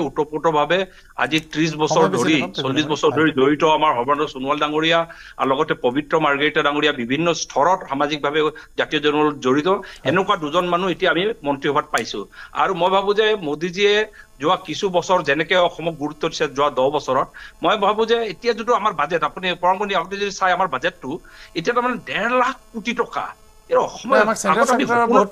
ভাৱে আজি ত্ৰিশ বছৰ ধৰি চল্লিশ বছৰ ধৰি জড়িত আমাৰ সৰ্বানন্দ সোণোৱাল ডাঙৰীয়া আৰু লগতে পবিত্ৰ মাৰ্গেৰিটা ডাঙৰীয়া বিভিন্ন স্তৰত সামাজিকভাৱে জাতীয় জীৱনৰ লগত জড়িত এনেকুৱা দুজন মানুহ এতিয়া আমি মন্ত্ৰীসভাত পাইছো আৰু মই ভাবো যে মোদীজীয়ে যোৱা কিছু বছৰ যেনেকে অসমক গুৰুত্ব দিছে যোৱা দহ বছৰত মই ভাবো যে এতিয়া যিটো আমাৰ বাজেট আপুনি পৰম্পৰা আগতে যদি চাই আমাৰ বাজেটটো এতিয়া তাৰমানে ডেৰ লাখ কোটি টকা মোৰ সৈতে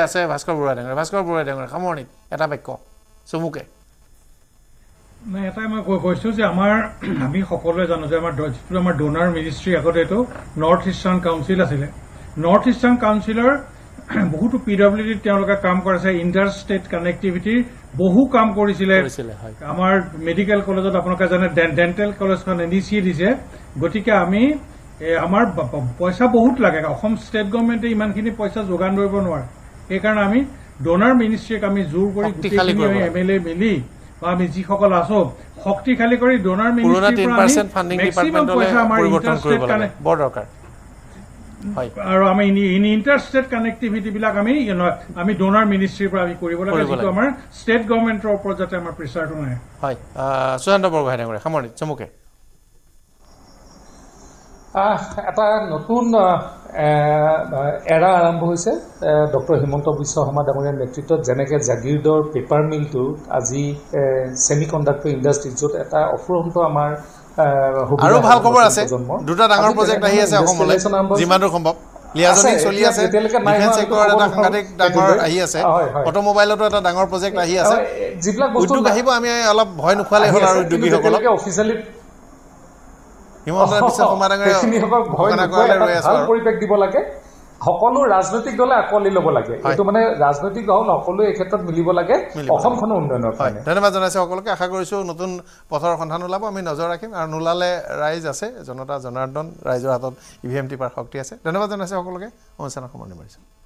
আছে ভাস্কৰ বৰুৱা ডেঙৰ ভাস্কৰ বৰুৱা ডেঙৰ সামৰণিত এটা বাক্য চমুকে নাই এটাই মই কৈছো যে আমাৰ আমি সকলোৱে জানো যে আমাৰ যিটো আমাৰ ড'নাৰ মিনিষ্ট্ৰী আগতে এইটো নৰ্থ ইষ্টাৰ্ণ কাউন্সিল আছিলে নৰ্থ ইষ্টাৰ্ণ কাউন্সিলৰ বহুতো পি ডব্লিউ ডিত তেওঁলোকে কাম কৰিছে ইণ্টাৰ ষ্টেট কানেক্টিভিটিৰ বহু কাম কৰিছিলে আমাৰ মেডিকেল কলেজত আপোনালোকে জানে ডেণ্টেল কলেজখন এনিচিয়ে দিছে গতিকে আমি আমাৰ পইচা বহুত লাগে অসম ষ্টেট গভৰ্ণমেণ্টে ইমানখিনি পইচা যোগান ধৰিব নোৱাৰে সেইকাৰণে আমি ডনাৰ মিনিষ্ট্ৰীক আমি জোৰ কৰি গোটেইখিনি এম এল এ মিলি আমি যিসকল আছো শক্তিশালী কৰি ডনাৰ আৰু আমি ইন ইণ্টাৰ ষ্টেট কানেক্টিভিটিবিলাক আমি আমি ডনাৰ মিনিষ্ট্ৰীৰ পৰা আমি কৰিব লাগে যিটো আমাৰ ষ্টেট গভৰ্ণমেণ্টৰ ওপৰত যাতে আমাৰ প্ৰেচাৰটো নাহে হয় সুশান্ত বৰগোহাঁই ডাঙৰীয়া সামৰণি চমুকৈ এটা নতুন এৰা আৰম্ভ হৈছে ডক্টৰ হিমন্ত বিশ্ব শৰ্মা ডাঙৰীয়াৰ নেতৃত্বত যেনেকৈ জাগিৰদৰ পেপাৰ মিলটো আজি ছেমি কণ্ডাক্টৰ ইণ্ডাষ্ট্ৰিত য'ত এটা অফুৰন্ত আমাৰ আহিব আমি অলপ ভয় নোখোৱালেই হ'ল আৰু সকলো ৰাজনৈতিক দলে আঁকোৱালি ল'ব লাগে এইটো মানে ৰাজনৈতিক দল সকলোৱে এই ক্ষেত্ৰত মিলিব লাগে অসমখনৰ উন্নয়নৰ হয় ধন্যবাদ জনাইছোঁ সকলোকে আশা কৰিছোঁ নতুন পথৰ সন্ধান ওলাব আমি নজৰ ৰাখিম আৰু নোলালে ৰাইজ আছে জনতা জনাৰ্দন ৰাইজৰ হাতত ই ভি এম টিপাৰ শক্তি আছে ধন্যবাদ জনাইছোঁ সকলোকে অনুষ্ঠানৰ সামৰণি মাৰিছোঁ